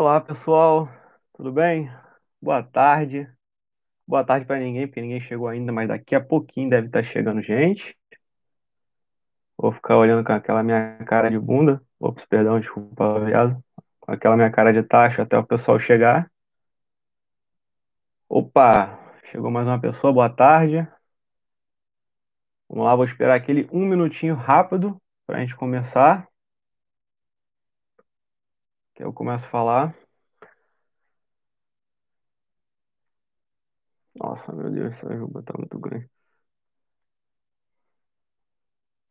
Olá, pessoal. Tudo bem? Boa tarde. Boa tarde para ninguém, porque ninguém chegou ainda, mas daqui a pouquinho deve estar tá chegando gente. Vou ficar olhando com aquela minha cara de bunda. Ops, perdão, desculpa, viado. Com aquela minha cara de taxa até o pessoal chegar. Opa, chegou mais uma pessoa, boa tarde. Vamos lá, vou esperar aquele um minutinho rápido para a gente começar. Eu começo a falar. Nossa, meu Deus, essa juba tá muito grande.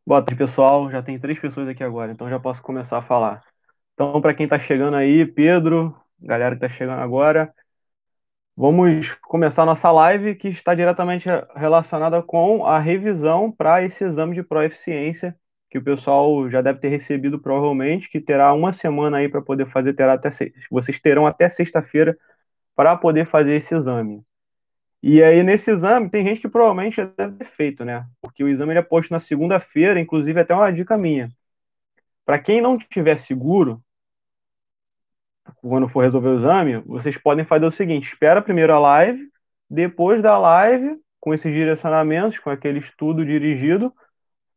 Boa tarde, pessoal. Já tem três pessoas aqui agora, então já posso começar a falar. Então, para quem está chegando aí, Pedro, galera que está chegando agora, vamos começar nossa live que está diretamente relacionada com a revisão para esse exame de proeficiência que o pessoal já deve ter recebido provavelmente, que terá uma semana aí para poder fazer, terá até vocês terão até sexta-feira para poder fazer esse exame. E aí nesse exame tem gente que provavelmente já deve ter feito, né? Porque o exame é posto na segunda-feira, inclusive é até uma dica minha. Para quem não tiver seguro, quando for resolver o exame, vocês podem fazer o seguinte: espera primeiro a live, depois da live, com esses direcionamentos, com aquele estudo dirigido,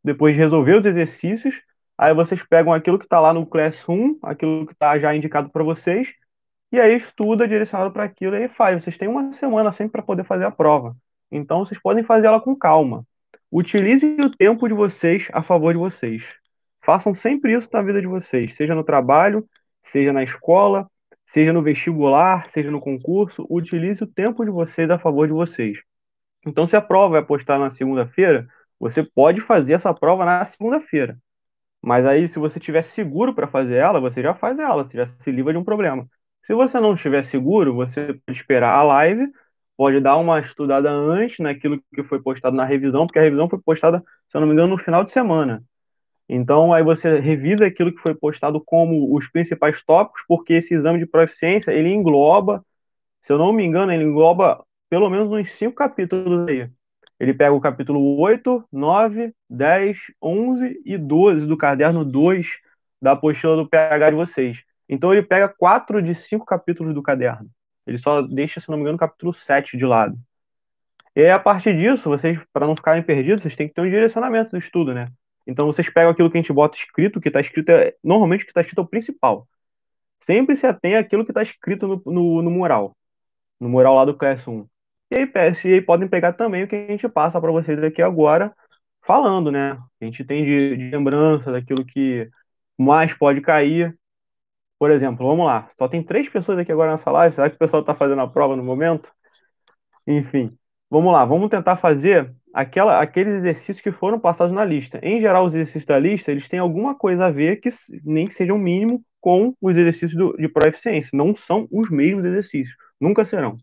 depois de resolver os exercícios, aí vocês pegam aquilo que está lá no Class 1, aquilo que está já indicado para vocês, e aí estuda direcionado para aquilo e faz. Vocês têm uma semana sempre para poder fazer a prova. Então vocês podem fazer ela com calma. Utilizem o tempo de vocês a favor de vocês. Façam sempre isso na vida de vocês, seja no trabalho, seja na escola, seja no vestibular, seja no concurso. Utilize o tempo de vocês a favor de vocês. Então, se a prova é postar na segunda-feira, você pode fazer essa prova na segunda-feira. Mas aí, se você tiver seguro para fazer ela, você já faz ela, você já se livra de um problema. Se você não estiver seguro, você pode esperar a live, pode dar uma estudada antes naquilo que foi postado na revisão, porque a revisão foi postada, se eu não me engano, no final de semana. Então, aí você revisa aquilo que foi postado como os principais tópicos, porque esse exame de proficiência, ele engloba, se eu não me engano, ele engloba pelo menos uns cinco capítulos aí. Ele pega o capítulo 8, 9, 10, 11 e 12 do caderno 2 da apostila do PH de vocês. Então ele pega 4 de 5 capítulos do caderno. Ele só deixa, se não me engano, o capítulo 7 de lado. E aí, a partir disso, vocês, para não ficarem perdidos, vocês têm que ter um direcionamento do estudo, né? Então vocês pegam aquilo que a gente bota escrito, que está escrito é, normalmente o que está escrito é o principal. Sempre se atém àquilo que está escrito no, no, no mural. No mural lá do Class 1. E aí, podem pegar também o que a gente passa para vocês aqui agora, falando, né? A gente tem de, de lembrança daquilo que mais pode cair. Por exemplo, vamos lá, só tem três pessoas aqui agora nessa live. Será que o pessoal está fazendo a prova no momento? Enfim, vamos lá, vamos tentar fazer aquela, aqueles exercícios que foram passados na lista. Em geral, os exercícios da lista, eles têm alguma coisa a ver que nem que seja o um mínimo com os exercícios do, de proeficiência. Não são os mesmos exercícios, nunca serão.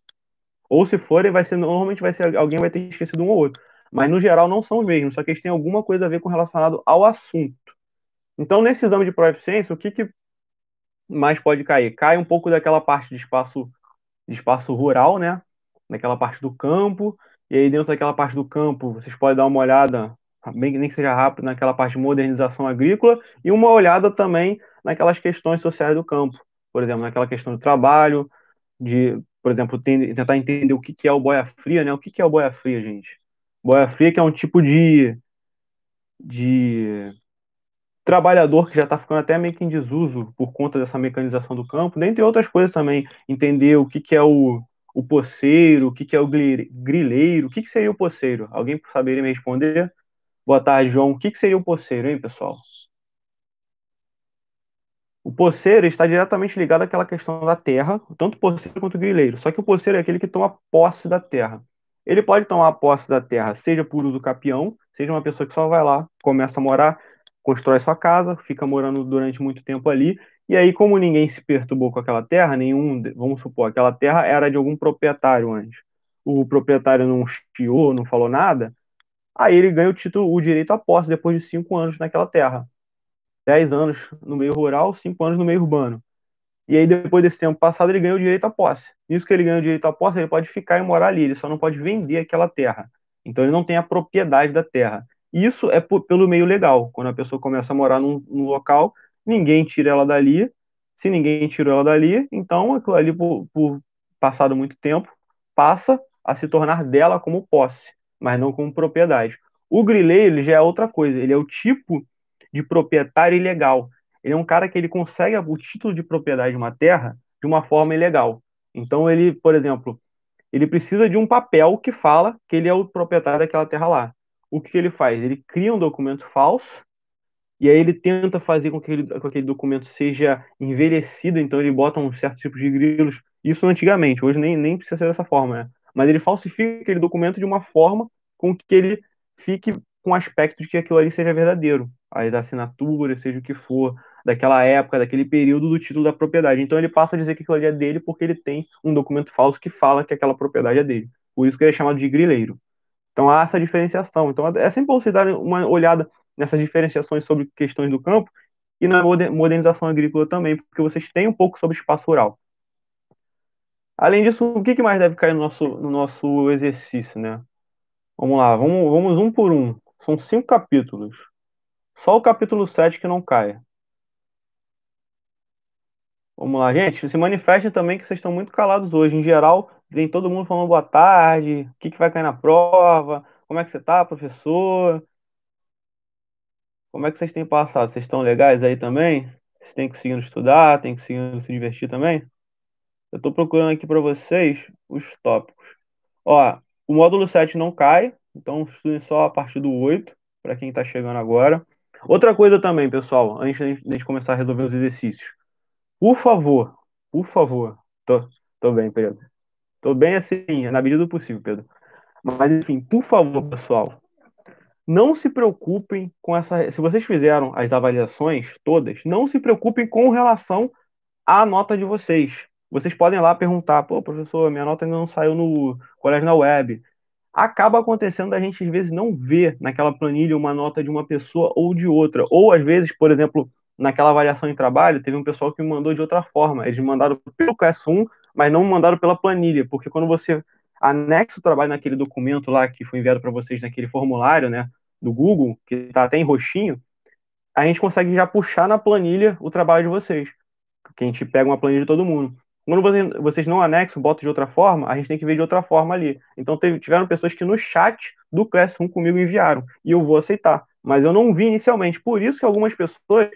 Ou se forem, vai ser normalmente vai ser alguém vai ter esquecido um ou outro. Mas no geral não são os mesmos, só que eles têm alguma coisa a ver com relacionado ao assunto. Então, nesse exame de proeficiência, o que, que mais pode cair? Cai um pouco daquela parte de espaço de espaço rural, né? Naquela parte do campo. E aí dentro daquela parte do campo, vocês podem dar uma olhada, bem nem que seja rápido, naquela parte de modernização agrícola e uma olhada também naquelas questões sociais do campo. Por exemplo, naquela questão do trabalho, de por exemplo, tem, tentar entender o que, que é o boia fria, né? O que, que é o boia fria, gente? Boia fria que é um tipo de, de trabalhador que já está ficando até meio que em desuso por conta dessa mecanização do campo, dentre outras coisas também, entender o que, que é o, o poceiro, o que, que é o grileiro, o que, que seria o poceiro? Alguém saberia me responder? Boa tarde, João. O que, que seria o poceiro, hein, pessoal? O poceiro está diretamente ligado àquela questão da terra, tanto o poceiro quanto o grileiro. Só que o poceiro é aquele que toma posse da terra. Ele pode tomar posse da terra, seja por uso capião, seja uma pessoa que só vai lá, começa a morar, constrói sua casa, fica morando durante muito tempo ali, e aí como ninguém se perturbou com aquela terra, nenhum, vamos supor, aquela terra era de algum proprietário antes. O proprietário não chiou, não falou nada, aí ele ganha o título, o direito à posse depois de cinco anos naquela terra. 10 anos no meio rural, 5 anos no meio urbano. E aí, depois desse tempo passado, ele ganhou o direito à posse. Nisso que ele ganhou o direito à posse, ele pode ficar e morar ali, ele só não pode vender aquela terra. Então, ele não tem a propriedade da terra. Isso é pelo meio legal. Quando a pessoa começa a morar num, num, local, ninguém tira ela dali. Se ninguém tirou ela dali, então aquilo ali, por, por passado muito tempo, passa a se tornar dela como posse, mas não como propriedade. O grileiro ele já é outra coisa, ele é o tipo de proprietário ilegal. Ele é um cara que ele consegue o título de propriedade de uma terra de uma forma ilegal. Então ele, por exemplo, ele precisa de um papel que fala que ele é o proprietário daquela terra lá. O que ele faz? Ele cria um documento falso e aí ele tenta fazer com que, ele, com que aquele documento seja envelhecido, então ele bota um certo tipo de grilos. Isso antigamente, hoje nem, nem precisa ser dessa forma, né? Mas ele falsifica aquele documento de uma forma com que ele fique com o aspecto de que aquilo ali seja verdadeiro as assinaturas, seja o que for, daquela época, daquele período do título da propriedade. Então ele passa a dizer que aquilo ali é dele porque ele tem um documento falso que fala que aquela propriedade é dele. Por isso que ele é chamado de grileiro. Então há essa diferenciação. Então é, é sempre bom você dar uma olhada nessas diferenciações sobre questões do campo e na modernização agrícola também, porque vocês têm um pouco sobre espaço rural. Além disso, o que mais deve cair no nosso, no nosso exercício, né? Vamos lá, vamos, vamos um por um. São cinco capítulos. Só o capítulo 7 que não cai. Vamos lá, gente. Se manifestem também que vocês estão muito calados hoje. Em geral, vem todo mundo falando boa tarde, o que, que vai cair na prova, como é que você tá, professor? Como é que vocês têm passado? Vocês estão legais aí também? Vocês têm conseguindo estudar, têm conseguindo se divertir também? Eu estou procurando aqui para vocês os tópicos. Ó, o módulo 7 não cai, então estudem só a partir do 8, para quem está chegando agora. Outra coisa também, pessoal, antes de a gente começar a resolver os exercícios. Por favor, por favor. Tô, tô bem, Pedro. Tô bem assim, na medida do possível, Pedro. Mas, enfim, por favor, pessoal, não se preocupem com essa. Se vocês fizeram as avaliações todas, não se preocupem com relação à nota de vocês. Vocês podem lá perguntar, pô, professor, minha nota ainda não saiu no colégio na web acaba acontecendo a gente às vezes não ver naquela planilha uma nota de uma pessoa ou de outra. Ou às vezes, por exemplo, naquela avaliação em trabalho, teve um pessoal que me mandou de outra forma. Eles mandaram pelo QS1, mas não mandaram pela planilha, porque quando você anexa o trabalho naquele documento lá que foi enviado para vocês naquele formulário, né, do Google, que está até em roxinho, a gente consegue já puxar na planilha o trabalho de vocês. Porque a gente pega uma planilha de todo mundo. Quando vocês, não anexam, botam de outra forma, a gente tem que ver de outra forma ali. Então teve, tiveram pessoas que no chat do Classroom comigo enviaram, e eu vou aceitar. Mas eu não vi inicialmente, por isso que algumas pessoas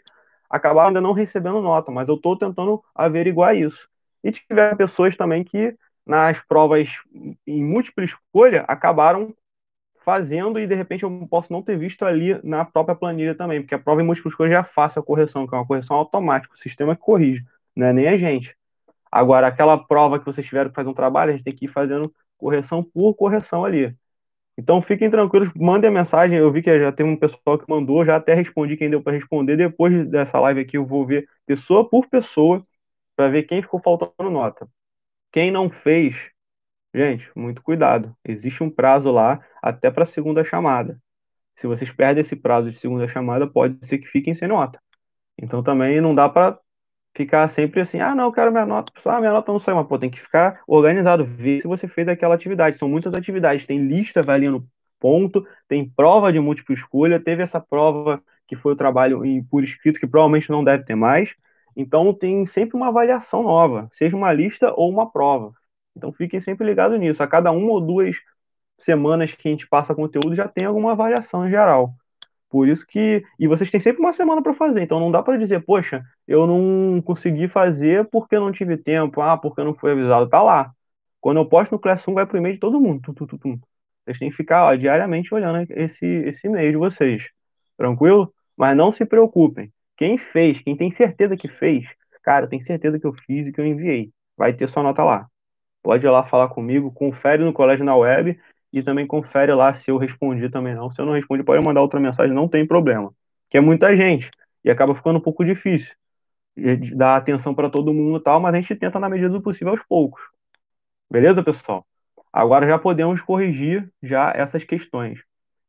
acabaram ainda não recebendo nota, mas eu estou tentando averiguar isso. E tiveram pessoas também que, nas provas em múltipla escolha, acabaram fazendo e de repente eu posso não ter visto ali na própria planilha também, porque a prova em múltipla escolha já é faz a correção, que é uma correção automática, o sistema que corrige, não é nem a gente. Agora, aquela prova que vocês tiveram que fazer um trabalho, a gente tem que ir fazendo correção por correção ali. Então fiquem tranquilos, mandem a mensagem. Eu vi que já tem um pessoal que mandou, já até respondi quem deu para responder. Depois dessa live aqui, eu vou ver pessoa por pessoa para ver quem ficou faltando nota. Quem não fez, gente, muito cuidado. Existe um prazo lá até para segunda chamada. Se vocês perdem esse prazo de segunda chamada, pode ser que fiquem sem nota. Então também não dá para ficar sempre assim, ah, não, eu quero minha nota, ah, minha nota não sai, mas pô, tem que ficar organizado, ver se você fez aquela atividade. São muitas atividades, tem lista valendo ponto, tem prova de múltipla escolha, teve essa prova que foi o trabalho em, por escrito, que provavelmente não deve ter mais. Então tem sempre uma avaliação nova, seja uma lista ou uma prova. Então fiquem sempre ligados nisso. A cada uma ou duas semanas que a gente passa conteúdo já tem alguma avaliação em geral. Por isso que. E vocês têm sempre uma semana para fazer, então não dá para dizer, poxa, eu não consegui fazer porque eu não tive tempo, ah, porque eu não fui avisado. Tá lá. Quando eu posto no Classroom, vai pro e-mail de todo mundo. Tum, tum, tum, Vocês têm que ficar ó, diariamente olhando esse, esse e-mail de vocês. Tranquilo? Mas não se preocupem. Quem fez, quem tem certeza que fez, cara, tem certeza que eu fiz e que eu enviei. Vai ter sua nota lá. Pode ir lá falar comigo, confere no colégio na web e também confere lá se eu respondi também não. Se eu não respondi, pode mandar outra mensagem, não tem problema. Que é muita gente e acaba ficando um pouco difícil dar atenção para todo mundo e tal, mas a gente tenta na medida do possível aos poucos. Beleza, pessoal? Agora já podemos corrigir já essas questões.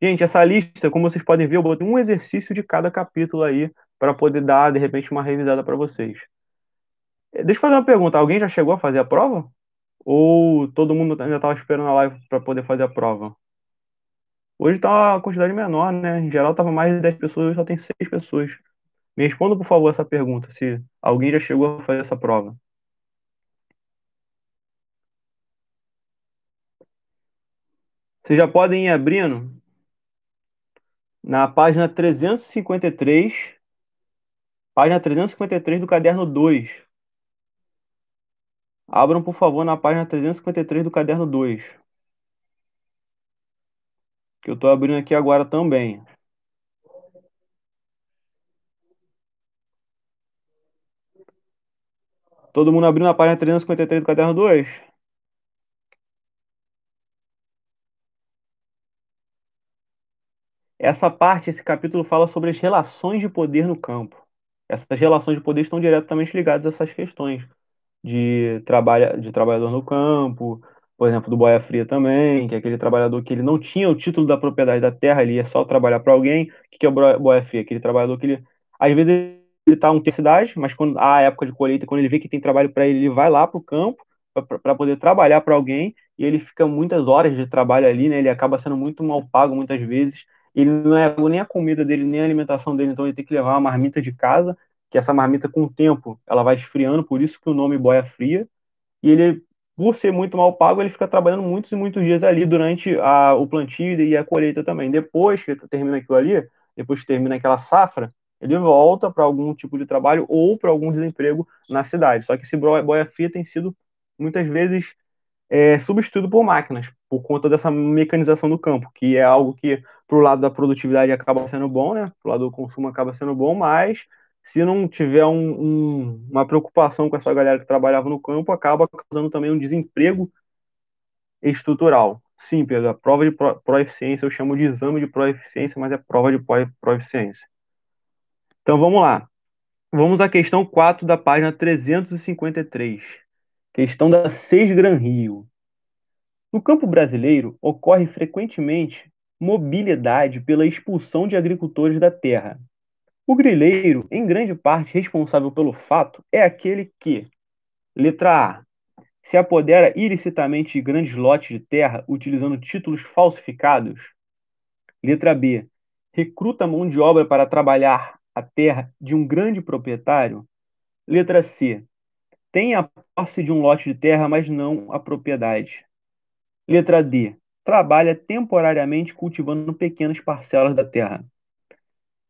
Gente, essa lista, como vocês podem ver, eu botei um exercício de cada capítulo aí para poder dar, de repente, uma revisada para vocês. É, deixa eu fazer uma pergunta. Alguém já chegou a fazer a prova? Ou todo mundo ainda estava esperando a live para poder fazer a prova? Hoje está uma quantidade menor, né? Em geral estava mais de 10 pessoas, só tem 6 pessoas. Me responda, por favor, essa pergunta, se alguém já chegou a fazer essa prova. Vocês já podem ir abrindo na página 353, página 353 do caderno 2. Abram, por favor, na página 353 do caderno 2. Que eu estou abrindo aqui agora também. Todo mundo abriu na página 353 do caderno 2? Essa parte, esse capítulo fala sobre as relações de poder no campo. Essas relações de poder estão diretamente ligadas a essas questões de, trabalha, de trabalhador no campo, por exemplo, do Boia Fria também, que é aquele trabalhador que ele não tinha o título da propriedade da terra, ele ia só trabalhar para alguém. O que é o Boia Fria? Aquele trabalhador que ele. Às vezes ele está em cidade, mas quando a época de colheita, quando ele vê que tem trabalho para ele, ele vai lá para o campo para poder trabalhar para alguém e ele fica muitas horas de trabalho ali, né? Ele acaba sendo muito mal pago muitas vezes. Ele não é nem a comida dele, nem a alimentação dele, então ele tem que levar uma marmita de casa que essa marmita com o tempo ela vai esfriando, por isso que o nome boia fria. E ele, por ser muito mal pago, ele fica trabalhando muitos e muitos dias ali durante a, o plantio e a colheita também. Depois que termina aquilo ali, depois que termina aquela safra, ele volta para algum tipo de trabalho ou para algum desemprego na cidade. Só que esse boia fria tem sido muitas vezes é, substituído por máquinas, por conta dessa mecanização do campo, que é algo que, para o lado da produtividade, acaba sendo bom, né? Para o lado do consumo, acaba sendo bom, mas se não tiver um, um, uma preocupação com essa galera que trabalhava no campo, acaba causando também um desemprego estrutural. Sim, Pedro, a prova de proeficiência eu chamo de exame de proeficiência, mas é prova de proeficiência. Então vamos lá. Vamos à questão 4 da página 353. Questão da 6 Gran Rio. No campo brasileiro, ocorre frequentemente mobilidade pela expulsão de agricultores da terra, o grileiro, em grande parte responsável pelo fato, é aquele que, letra A, se apodera ilicitamente de grandes lotes de terra utilizando títulos falsificados. Letra B, recruta mão de obra para trabalhar a terra de um grande proprietário. Letra C, tem a posse de um lote de terra, mas não a propriedade. Letra D, trabalha temporariamente cultivando pequenas parcelas da terra.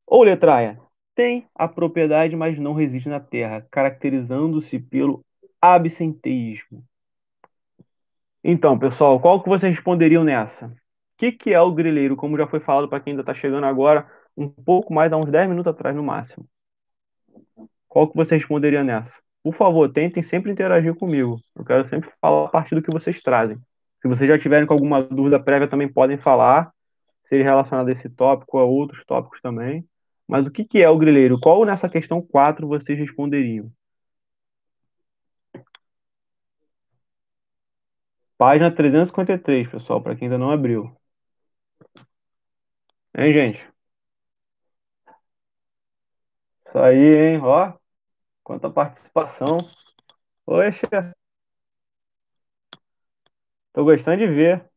Ou letra E, tem a propriedade, mas não reside na terra, caracterizando-se pelo absenteísmo. Então, pessoal, qual que vocês responderiam nessa? O que, que é o grileiro? Como já foi falado para quem ainda está chegando agora, um pouco mais, há uns 10 minutos atrás no máximo. Qual que vocês responderiam nessa? Por favor, tentem sempre interagir comigo. Eu quero sempre falar a partir do que vocês trazem. Se vocês já tiverem com alguma dúvida prévia, também podem falar, seja relacionada a esse tópico ou a outros tópicos também. Mas o que, que é o grileiro? Qual nessa questão 4 vocês responderiam? Página 353, pessoal, para quem ainda não abriu. Hein, gente? Isso aí, hein? Ó, quanta participação. Poxa. Tô gostando de ver.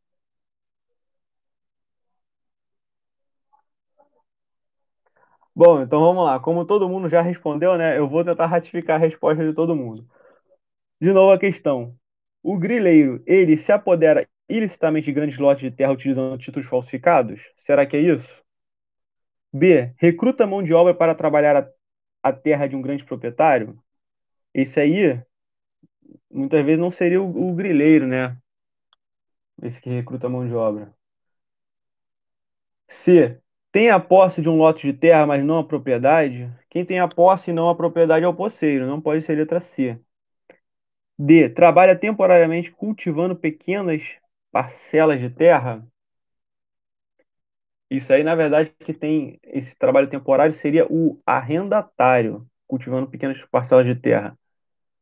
Bom, então vamos lá. Como todo mundo já respondeu, né? Eu vou tentar ratificar a resposta de todo mundo. De novo a questão. O grileiro, ele se apodera ilicitamente de grandes lotes de terra utilizando títulos falsificados? Será que é isso? B. Recruta mão de obra para trabalhar a, a terra de um grande proprietário? Esse aí, muitas vezes, não seria o, o grileiro, né? Esse que recruta mão de obra. C tem é a posse de um lote de terra, mas não a propriedade, quem tem a posse e não a propriedade é o poceiro, não pode ser letra C. D. Trabalha temporariamente cultivando pequenas parcelas de terra. Isso aí, na verdade, que tem esse trabalho temporário seria o arrendatário, cultivando pequenas parcelas de terra.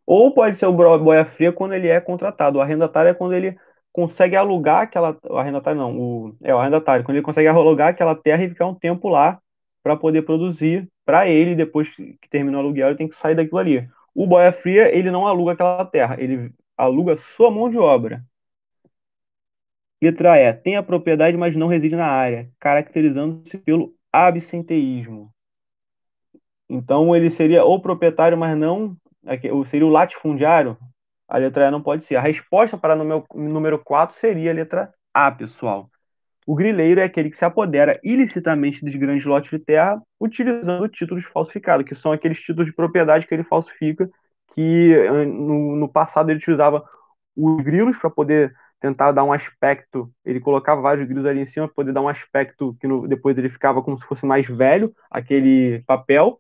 Ou pode ser o boia fria quando ele é contratado. O arrendatário é quando ele consegue alugar aquela. O arrendatário não, o, é o arrendatário, quando ele consegue alugar aquela terra e ficar um tempo lá para poder produzir para ele, depois que terminou o aluguel, ele tem que sair daquilo ali. O boia fria, ele não aluga aquela terra, ele aluga sua mão de obra. Letra E. Tem a propriedade, mas não reside na área, caracterizando-se pelo absenteísmo. Então, ele seria o proprietário, mas não. Seria o latifundiário, a letra E não pode ser. A resposta para o número 4 seria a letra A, pessoal. O grileiro é aquele que se apodera ilicitamente dos grandes lotes de terra utilizando títulos falsificados, que são aqueles títulos de propriedade que ele falsifica, que eh, no, no passado ele utilizava os grilos para poder tentar dar um aspecto, ele colocava vários grilos ali em cima para poder dar um aspecto que no, depois ele ficava como se fosse mais velho, aquele papel.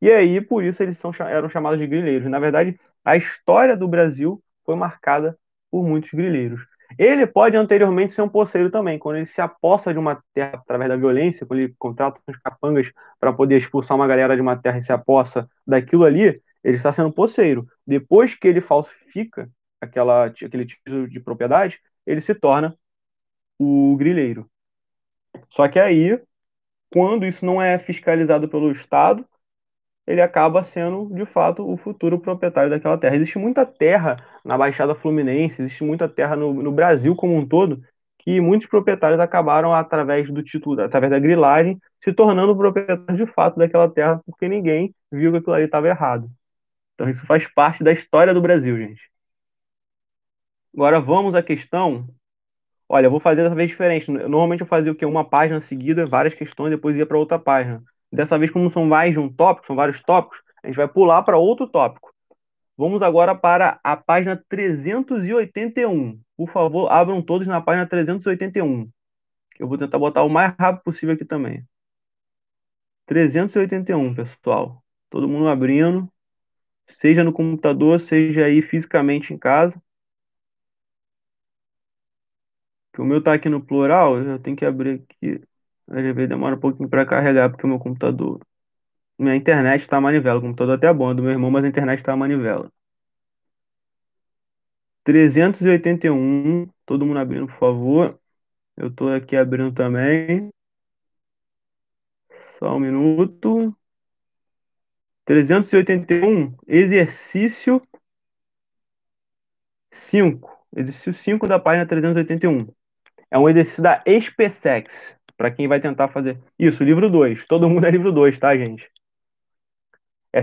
E aí, por isso, eles são, eram chamados de grileiros. Na verdade, a história do Brasil foi marcada por muitos grileiros. Ele pode anteriormente ser um poceiro também, quando ele se aposta de uma terra através da violência, quando ele contrata uns capangas para poder expulsar uma galera de uma terra e se aposta daquilo ali, ele está sendo poceiro. Depois que ele falsifica aquela, aquele título de propriedade, ele se torna o grileiro. Só que aí, quando isso não é fiscalizado pelo Estado, ele acaba sendo, de fato, o futuro proprietário daquela terra. Existe muita terra na Baixada Fluminense, existe muita terra no, no Brasil como um todo, que muitos proprietários acabaram, através do título, através da grilagem, se tornando proprietários de fato daquela terra, porque ninguém viu que aquilo ali estava errado. Então isso faz parte da história do Brasil, gente. Agora vamos à questão. Olha, eu vou fazer dessa vez diferente. Normalmente eu fazia o quê? Uma página seguida, várias questões, depois ia para outra página. Dessa vez, como são mais de um tópico, são vários tópicos, a gente vai pular para outro tópico. Vamos agora para a página 381. Por favor, abram todos na página 381. Eu vou tentar botar o mais rápido possível aqui também. 381, pessoal. Todo mundo abrindo, seja no computador, seja aí fisicamente em casa. Que o meu está aqui no plural, eu tenho que abrir aqui. Às vezes demora um pouquinho para carregar, porque o meu computador. Minha internet tá manivela. O computador até é bom, é do meu irmão, mas a internet tá manivela. 381. Todo mundo abrindo, por favor. Eu tô aqui abrindo também. Só um minuto. 381. Exercício 5. Exercício 5 da página 381. É um exercício da SpaceX para quem vai tentar fazer. Isso, livro 2. Todo mundo é livro 2, tá, gente? É,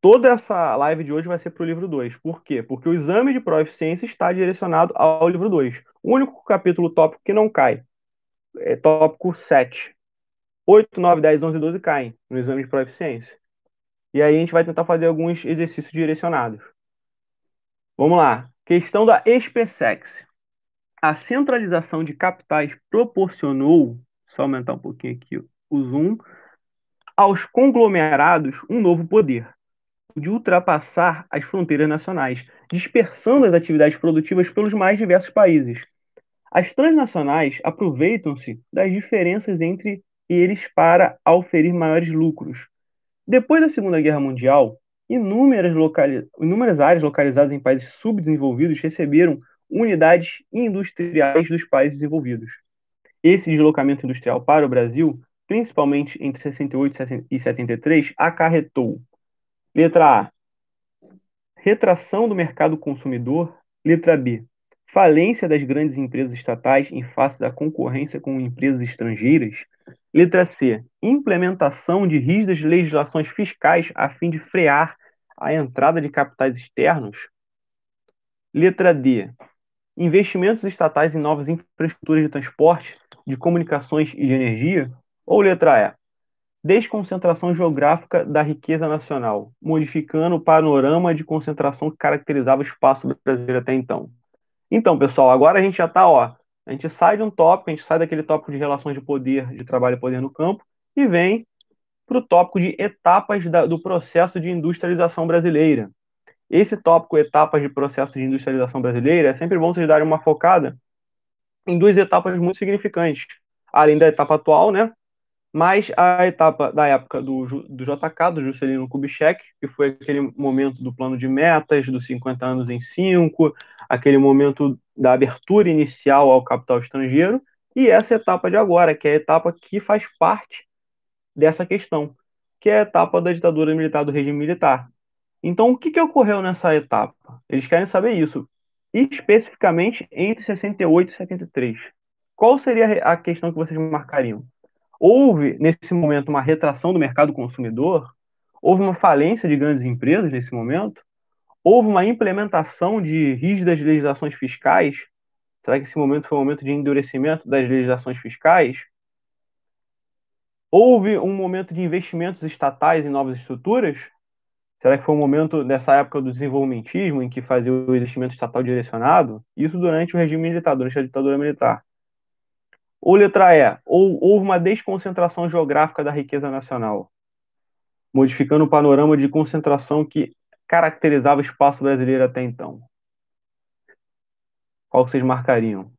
toda essa live de hoje vai ser para o livro 2. Por quê? Porque o exame de proficiência está direcionado ao livro 2. O único capítulo tópico que não cai é tópico 7. 8, 9, 10, 11 12 caem no exame de proficiência. E aí a gente vai tentar fazer alguns exercícios direcionados. Vamos lá. Questão da SpaceX. A centralização de capitais proporcionou só aumentar um pouquinho aqui o zoom, aos conglomerados um novo poder, de ultrapassar as fronteiras nacionais, dispersando as atividades produtivas pelos mais diversos países. As transnacionais aproveitam-se das diferenças entre eles para oferir maiores lucros. Depois da Segunda Guerra Mundial, inúmeras, locali... inúmeras áreas localizadas em países subdesenvolvidos receberam unidades industriais dos países desenvolvidos. Esse deslocamento industrial para o Brasil, principalmente entre 68 e 73, acarretou: letra A, retração do mercado consumidor, letra B, falência das grandes empresas estatais em face da concorrência com empresas estrangeiras, letra C, implementação de rígidas legislações fiscais a fim de frear a entrada de capitais externos, letra D, investimentos estatais em novas infraestruturas de transporte, de comunicações e de energia? Ou letra E, desconcentração geográfica da riqueza nacional, modificando o panorama de concentração que caracterizava o espaço brasileiro até então? Então, pessoal, agora a gente já está, ó, a gente sai de um tópico, a gente sai daquele tópico de relações de poder, de trabalho e poder no campo, e vem para o tópico de etapas da, do processo de industrialização brasileira. Esse tópico, etapas de processo de industrialização brasileira, é sempre bom vocês darem uma focada em duas etapas muito significantes, além da etapa atual, né? Mas a etapa da época do, do JK, do Juscelino Kubitschek, que foi aquele momento do plano de metas, dos 50 anos em 5, aquele momento da abertura inicial ao capital estrangeiro, e essa etapa de agora, que é a etapa que faz parte dessa questão, que é a etapa da ditadura militar do regime militar, então, o que, que ocorreu nessa etapa? Eles querem saber isso, especificamente entre 68 e 73. Qual seria a questão que vocês marcariam? Houve, nesse momento, uma retração do mercado consumidor? Houve uma falência de grandes empresas nesse momento? Houve uma implementação de rígidas legislações fiscais? Será que esse momento foi um momento de endurecimento das legislações fiscais? Houve um momento de investimentos estatais em novas estruturas? Será que foi um momento dessa época do desenvolvimentismo em que fazia o investimento estatal direcionado? Isso durante o regime militar, durante a ditadura militar. Ou letra E, ou houve uma desconcentração geográfica da riqueza nacional, modificando o panorama de concentração que caracterizava o espaço brasileiro até então. Qual vocês marcariam?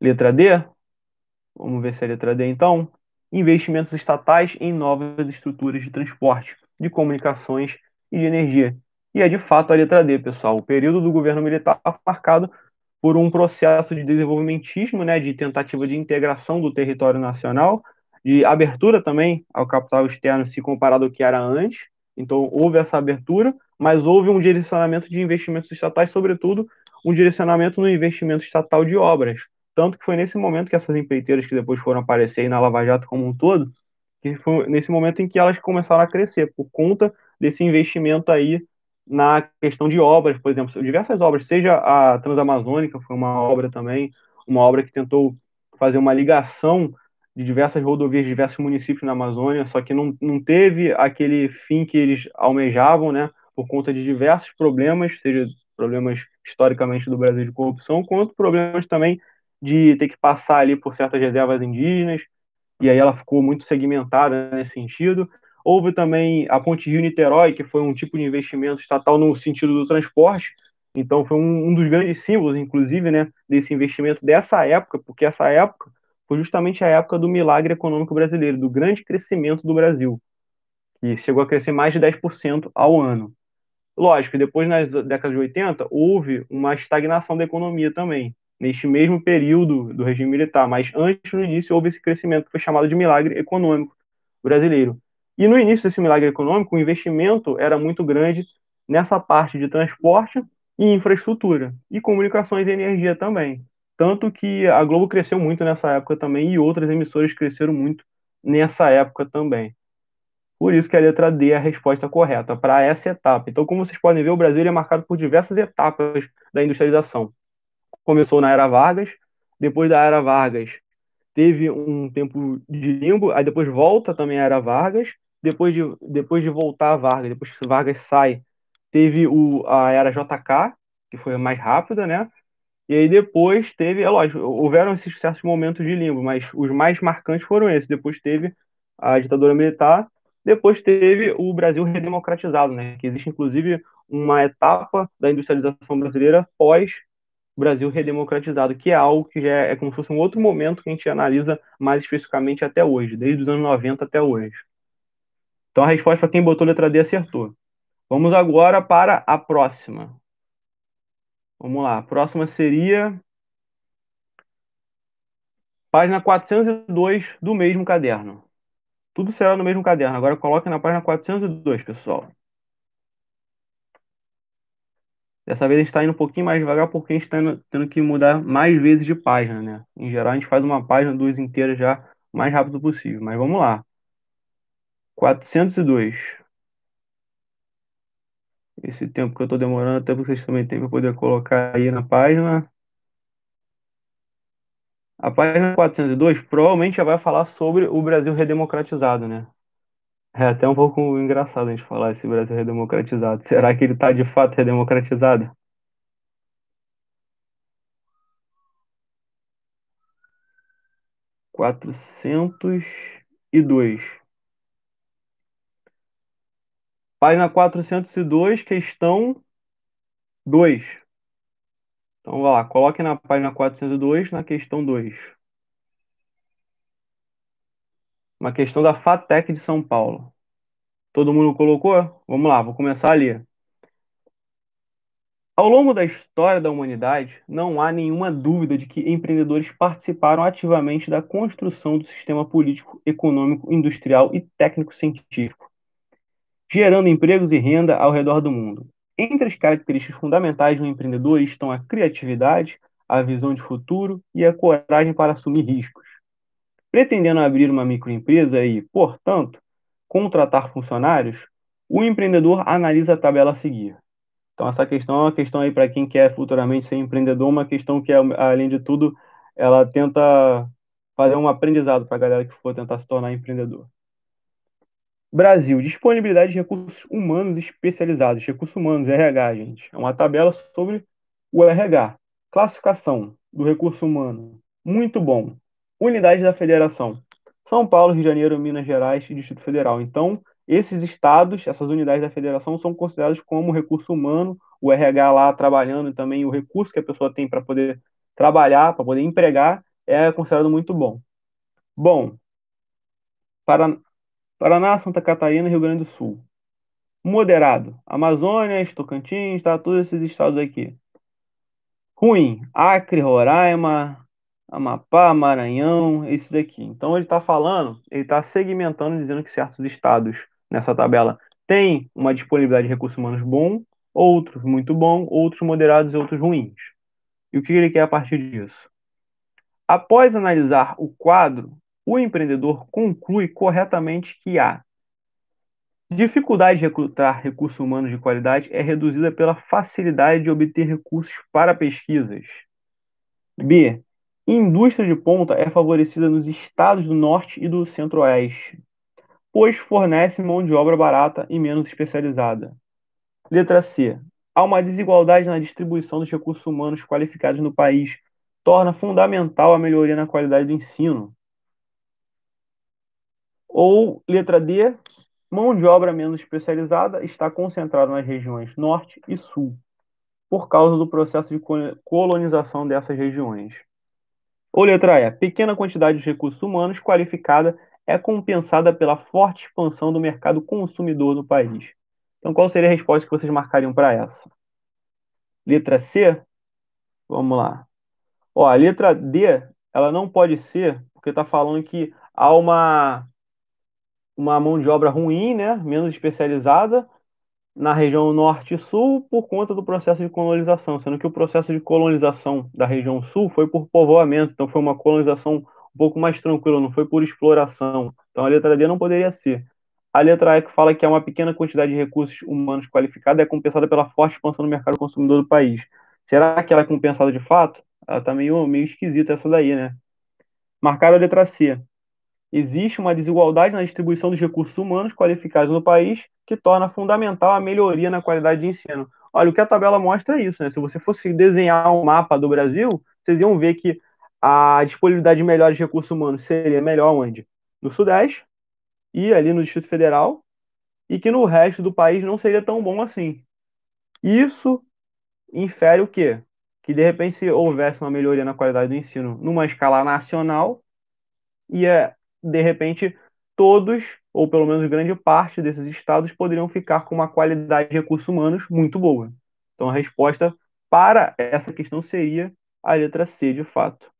Letra D? Vamos ver se é letra D então. Investimentos estatais em novas estruturas de transporte, de comunicações e de energia. E é de fato a letra D, pessoal. O período do governo militar marcado por um processo de desenvolvimentismo, né, de tentativa de integração do território nacional, de abertura também ao capital externo se comparado ao que era antes. Então houve essa abertura, mas houve um direcionamento de investimentos estatais, sobretudo um direcionamento no investimento estatal de obras. Tanto que foi nesse momento que essas empreiteiras que depois foram aparecer na Lava Jato como um todo, que foi nesse momento em que elas começaram a crescer por conta desse investimento aí na questão de obras, por exemplo, diversas obras, seja a Transamazônica, foi uma obra também, uma obra que tentou fazer uma ligação de diversas rodovias, de diversos municípios na Amazônia, só que não, não teve aquele fim que eles almejavam, né, por conta de diversos problemas, seja problemas historicamente do Brasil de corrupção, quanto problemas também de ter que passar ali por certas reservas indígenas, e aí ela ficou muito segmentada nesse sentido. Houve também a Ponte Rio-Niterói, que foi um tipo de investimento estatal no sentido do transporte. Então, foi um, um, dos grandes símbolos, inclusive, né, desse investimento dessa época, porque essa época foi justamente a época do milagre econômico brasileiro, do grande crescimento do Brasil, que chegou a crescer mais de 10% ao ano. Lógico, depois, nas décadas de 80, houve uma estagnação da economia também, neste mesmo período do regime militar, mas antes, no início, houve esse crescimento que foi chamado de milagre econômico brasileiro e no início desse milagre econômico, o investimento era muito grande nessa parte de transporte e infraestrutura, e comunicações e energia também. Tanto que a Globo cresceu muito nessa época também, e outras emissoras cresceram muito nessa época também. Por isso que a letra D é a resposta correta para essa etapa. Então, como vocês podem ver, o Brasil é marcado por diversas etapas da industrialização. Começou na Era Vargas, depois da Era Vargas teve um tempo de limbo, aí depois volta também a Era Vargas, depois de, depois de voltar a Vargas, depois que Vargas sai, teve o, a era JK, que foi mais rápida, né? E aí depois teve, é lógico, houveram esses certos momentos de limbo, mas os mais marcantes foram esses. Depois teve a ditadura militar, depois teve o Brasil redemocratizado, né? Que existe inclusive uma etapa da industrialização brasileira pós Brasil redemocratizado, que é algo que já é, é como se fosse um outro momento que a gente analisa mais especificamente até hoje, desde os anos 90 até hoje. Então a resposta para quem botou letra D acertou. Vamos agora para a próxima. Vamos lá. A próxima seria página 402 do mesmo caderno. Tudo será no mesmo caderno. Agora coloque na página 402, pessoal. Dessa vez a gente está indo um pouquinho mais devagar porque a gente está tendo que mudar mais vezes de página, né? Em geral, a gente faz uma página, duas inteiras já o mais rápido possível. Mas vamos lá. 402. Esse tempo que eu estou demorando, até vocês também têm para poder colocar aí na página. A página 402 provavelmente já vai falar sobre o Brasil redemocratizado, né? É até um pouco engraçado a gente falar esse Brasil redemocratizado. Será que ele está de fato redemocratizado? Quatrocentos e dois. Página 402, questão 2. Então, vai lá, coloque na página 402, na questão 2. Uma questão da FATEC de São Paulo. Todo mundo colocou? Vamos lá, vou começar ali. Ao longo da história da humanidade, não há nenhuma dúvida de que empreendedores participaram ativamente da construção do sistema político, econômico, industrial e técnico-científico gerando empregos e renda ao redor do mundo. Entre as características fundamentais de um empreendedor estão a criatividade, a visão de futuro e a coragem para assumir riscos. Pretendendo abrir uma microempresa e, portanto, contratar funcionários, o empreendedor analisa a tabela a seguir. Então, essa questão é uma questão aí para quem quer futuramente ser empreendedor, uma questão que, é, além de tudo, ela tenta fazer um aprendizado para a galera que for tentar se tornar empreendedor. Brasil, disponibilidade de recursos humanos especializados. Recursos humanos, RH, gente. É uma tabela sobre o RH. Classificação do recurso humano, muito bom. Unidade da federação, São Paulo, Rio de Janeiro, Minas Gerais e Distrito Federal. Então, esses estados, essas unidades da federação são considerados como recurso humano, o RH lá trabalhando e também o recurso que a pessoa tem para poder trabalhar, para poder empregar, é considerado muito bom. Bom, para Paraná, Santa Catarina e Rio Grande do Sul. Moderado, Amazônia, Tocantins, tá todos esses estados aqui. Ruim, Acre, Roraima, Amapá, Maranhão, esses aqui. Então ele está falando, ele está segmentando, dizendo que certos estados nessa tabela têm uma disponibilidade de recursos humanos bom, outros muito bom, outros moderados e outros ruins. E o que ele quer a partir disso? Após analisar o quadro, o empreendedor conclui corretamente que a dificuldade de recrutar recursos humanos de qualidade é reduzida pela facilidade de obter recursos para pesquisas. B. Indústria de ponta é favorecida nos estados do Norte e do Centro-Oeste, pois fornece mão de obra barata e menos especializada. Letra C. Há uma desigualdade na distribuição dos recursos humanos qualificados no país, torna fundamental a melhoria na qualidade do ensino. Ou letra D, mão de obra menos especializada está concentrada nas regiões norte e sul, por causa do processo de colonização dessas regiões. Ou letra E, pequena quantidade de recursos humanos qualificada é compensada pela forte expansão do mercado consumidor no país. Então, qual seria a resposta que vocês marcariam para essa? Letra C? Vamos lá. Ó, a letra D, ela não pode ser, porque está falando que há uma uma mão de obra ruim, né, menos especializada, na região norte e sul por conta do processo de colonização, sendo que o processo de colonização da região sul foi por povoamento, então foi uma colonização um pouco mais tranquila, não foi por exploração. Então a letra D não poderia ser. A letra E que fala que é uma pequena quantidade de recursos humanos qualificada é compensada pela forte expansão do mercado consumidor do país. Será que ela é compensada de fato? Ela está meio, meio esquisita essa daí, né? Marcaram a letra C existe uma desigualdade na distribuição dos recursos humanos qualificados no país que torna fundamental a melhoria na qualidade de ensino. Olha, o que a tabela mostra é isso, né? Se você fosse desenhar um mapa do Brasil, vocês iam ver que a disponibilidade de melhores recursos humanos seria melhor onde? No Sudeste e ali no Distrito Federal, e que no resto do país não seria tão bom assim. Isso infere o quê? Que de repente se houvesse uma melhoria na qualidade do ensino numa escala nacional, ia de repente, todos, ou pelo menos grande parte desses estados, poderiam ficar com uma qualidade de recursos humanos muito boa. Então, a resposta para essa questão seria a letra C, de fato.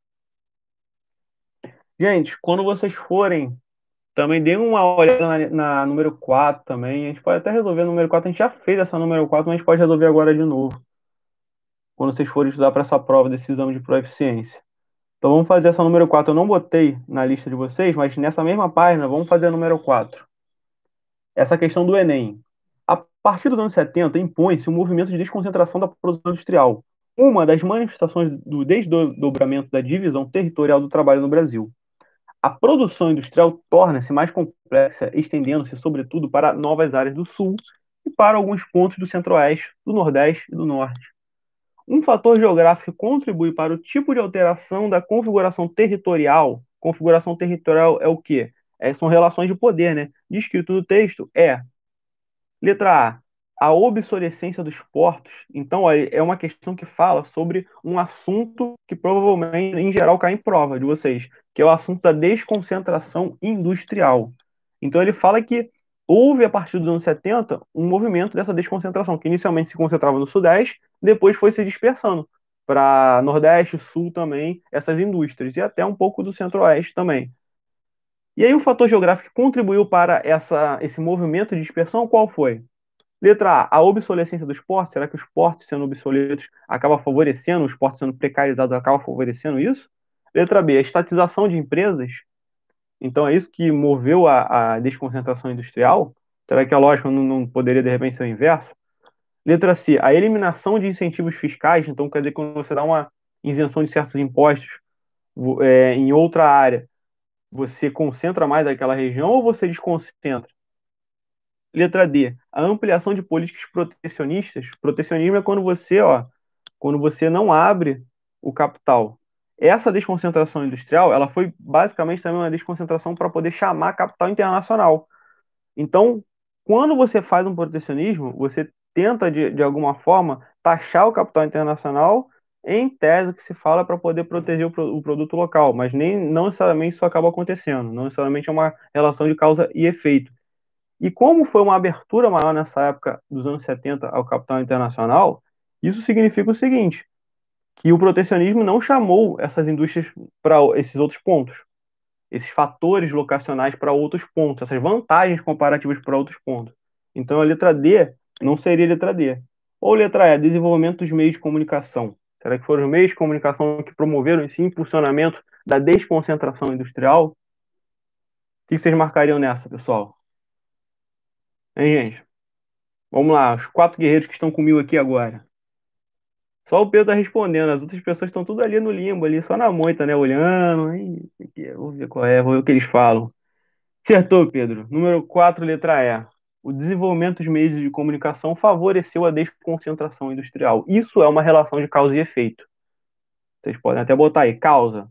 Gente, quando vocês forem, também deem uma olhada na, na número 4 também. A gente pode até resolver a número 4. A gente já fez essa número 4, mas a gente pode resolver agora de novo. Quando vocês forem estudar para essa prova desse exame de proeficiência. Então vamos fazer essa número 4. Eu não botei na lista de vocês, mas nessa mesma página vamos fazer a número 4. Essa questão do Enem. A partir dos anos 70 impõe-se um movimento de desconcentração da produção industrial, uma das manifestações do desdobramento da divisão territorial do trabalho no Brasil. A produção industrial torna-se mais complexa, estendendo-se sobretudo para novas áreas do Sul e para alguns pontos do Centro-Oeste, do Nordeste e do Norte. Um fator geográfico contribui para o tipo de alteração da configuração territorial. Configuração territorial é o quê? É, são relações de poder, né? Descrito no texto é letra A, a obsolescência dos portos. Então, olha, é uma questão que fala sobre um assunto que provavelmente, em geral, cai em prova de vocês, que é o assunto da desconcentração industrial. Então, ele fala que houve, a partir dos anos 70, um movimento dessa desconcentração, que inicialmente se concentrava no Sudeste, depois foi se dispersando para Nordeste, Sul também, essas indústrias, e até um pouco do Centro-Oeste também. E aí o fator geográfico que contribuiu para essa, esse movimento de dispersão, qual foi? Letra A, a obsolescência dos portos Será que os portos sendo obsoletos acaba favorecendo, os portos sendo precarizados acaba favorecendo isso? Letra B, a estatização de empresas. Então é isso que moveu a, a desconcentração industrial? Será que a é lógica não, não poderia, de repente, ser o inverso? Letra C, a eliminação de incentivos fiscais, então quer dizer que quando você dá uma isenção de certos impostos é, em outra área, você concentra mais aquela região ou você desconcentra? Letra D, a ampliação de políticas protecionistas. Protecionismo é quando você, ó, quando você não abre o capital. Essa desconcentração industrial, ela foi basicamente também uma desconcentração para poder chamar capital internacional. Então, quando você faz um protecionismo, você tenta, de, de alguma forma, taxar o capital internacional em tese que se fala para poder proteger o, o, produto local, mas nem não necessariamente isso acaba acontecendo, não necessariamente é uma relação de causa e efeito. E como foi uma abertura maior nessa época dos anos 70 ao capital internacional, isso significa o seguinte, que o protecionismo não chamou essas indústrias para esses outros pontos, esses fatores locacionais para outros pontos, essas vantagens comparativas para outros pontos. Então a letra D não seria letra D. Ou letra E, desenvolvimento dos meios de comunicação. Será que foram os meios de comunicação que promoveram esse impulsionamento da desconcentração industrial? O que vocês marcariam nessa, pessoal? Hein, gente? Vamos lá, os quatro guerreiros que estão comigo aqui agora. Só o Pedro tá respondendo, as outras pessoas estão tudo ali no limbo, ali, só na moita, né? Olhando. Hein? Vou ver qual é, vou ver o que eles falam. Acertou, Pedro. Número 4, letra E o desenvolvimento dos meios de comunicação favoreceu a desconcentração industrial. Isso é uma relação de causa e efeito. Vocês podem até botar aí causa,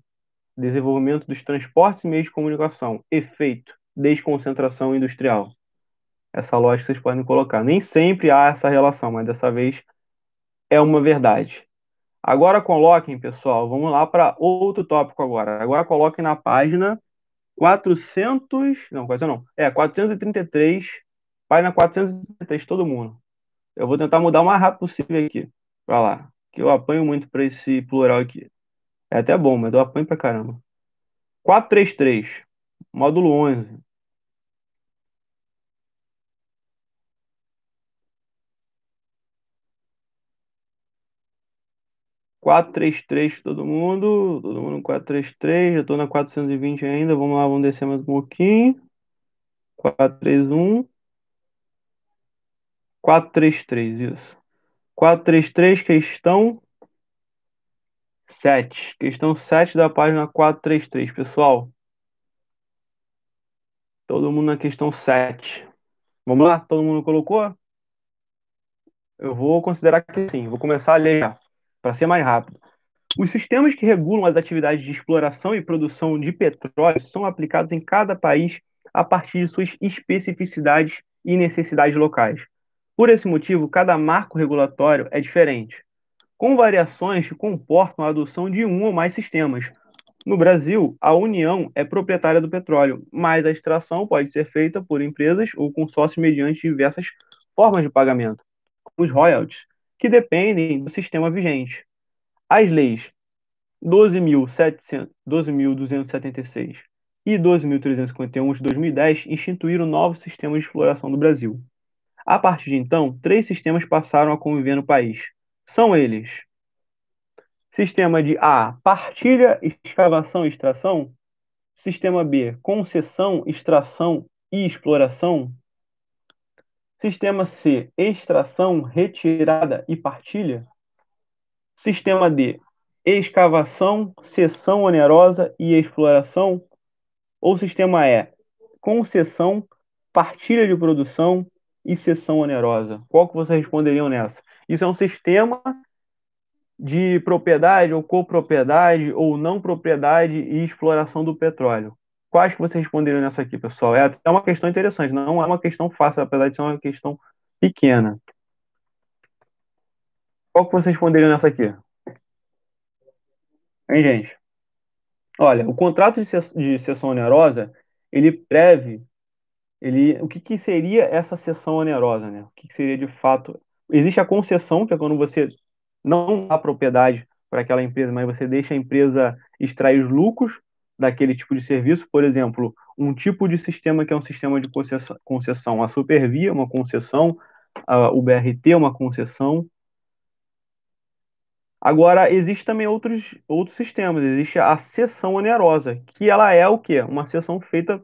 desenvolvimento dos transportes e meios de comunicação, efeito, desconcentração industrial. Essa lógica vocês podem colocar. Nem sempre há essa relação, mas dessa vez é uma verdade. Agora coloquem, pessoal, vamos lá para outro tópico agora. Agora coloquem na página 400, não, quase não. É, 433 página 433, todo mundo. Eu vou tentar mudar o mais rápido possível aqui, pra lá. Que eu apanho muito pra esse plural aqui. É até bom, mas eu apanho pra caramba. 433, módulo 11. 433 três, todo mundo. Todo mundo 433 Já tô na 420 ainda. Vamos lá, vamos descer mais um pouquinho. 431. 4-3-3, isso. 4-3-3, questão 7. Questão 7 da página 433, pessoal. Todo mundo na questão 7. Vamos lá? Todo mundo colocou? Eu vou considerar que sim. Vou começar a ler já, para ser mais rápido. Os sistemas que regulam as atividades de exploração e produção de petróleo são aplicados em cada país a partir de suas especificidades e necessidades locais. Por esse motivo, cada marco regulatório é diferente, com variações que comportam a adoção de um ou mais sistemas. No Brasil, a União é proprietária do petróleo, mas a extração pode ser feita por empresas ou consórcios mediante diversas formas de pagamento, os royalties, que dependem do sistema vigente. As leis 12.276 e 12.351 de 2010 instituíram novos sistemas de exploração do Brasil. A partir de então, três sistemas passaram a conviver no país. São eles: sistema de A, partilha, escavação e extração, sistema B, concessão, extração e exploração, sistema C, extração, retirada e partilha, sistema D, escavação, cessão onerosa e exploração, ou sistema E, concessão, partilha de produção, e sessão onerosa? Qual que vocês responderiam nessa? Isso é um sistema de propriedade ou copropriedade ou não propriedade e exploração do petróleo. Quais que vocês responderiam nessa aqui, pessoal? É até uma questão interessante, não é uma questão fácil, apesar de ser uma questão pequena. Qual que vocês responderiam nessa aqui? Hein, gente? Olha, o contrato de, sessão onerosa, ele prevê ele, o que, que seria essa sessão onerosa, né? O que, que seria de fato? Existe a concessão, que é quando você não dá propriedade para aquela empresa, mas você deixa a empresa extrair os lucros daquele tipo de serviço, por exemplo, um tipo de sistema que é um sistema de concessão, concessão a Supervia, uma concessão, a, o BRT, uma concessão. Agora, existe também outros, outros sistemas, existe a sessão onerosa, que ela é o quê? Uma sessão feita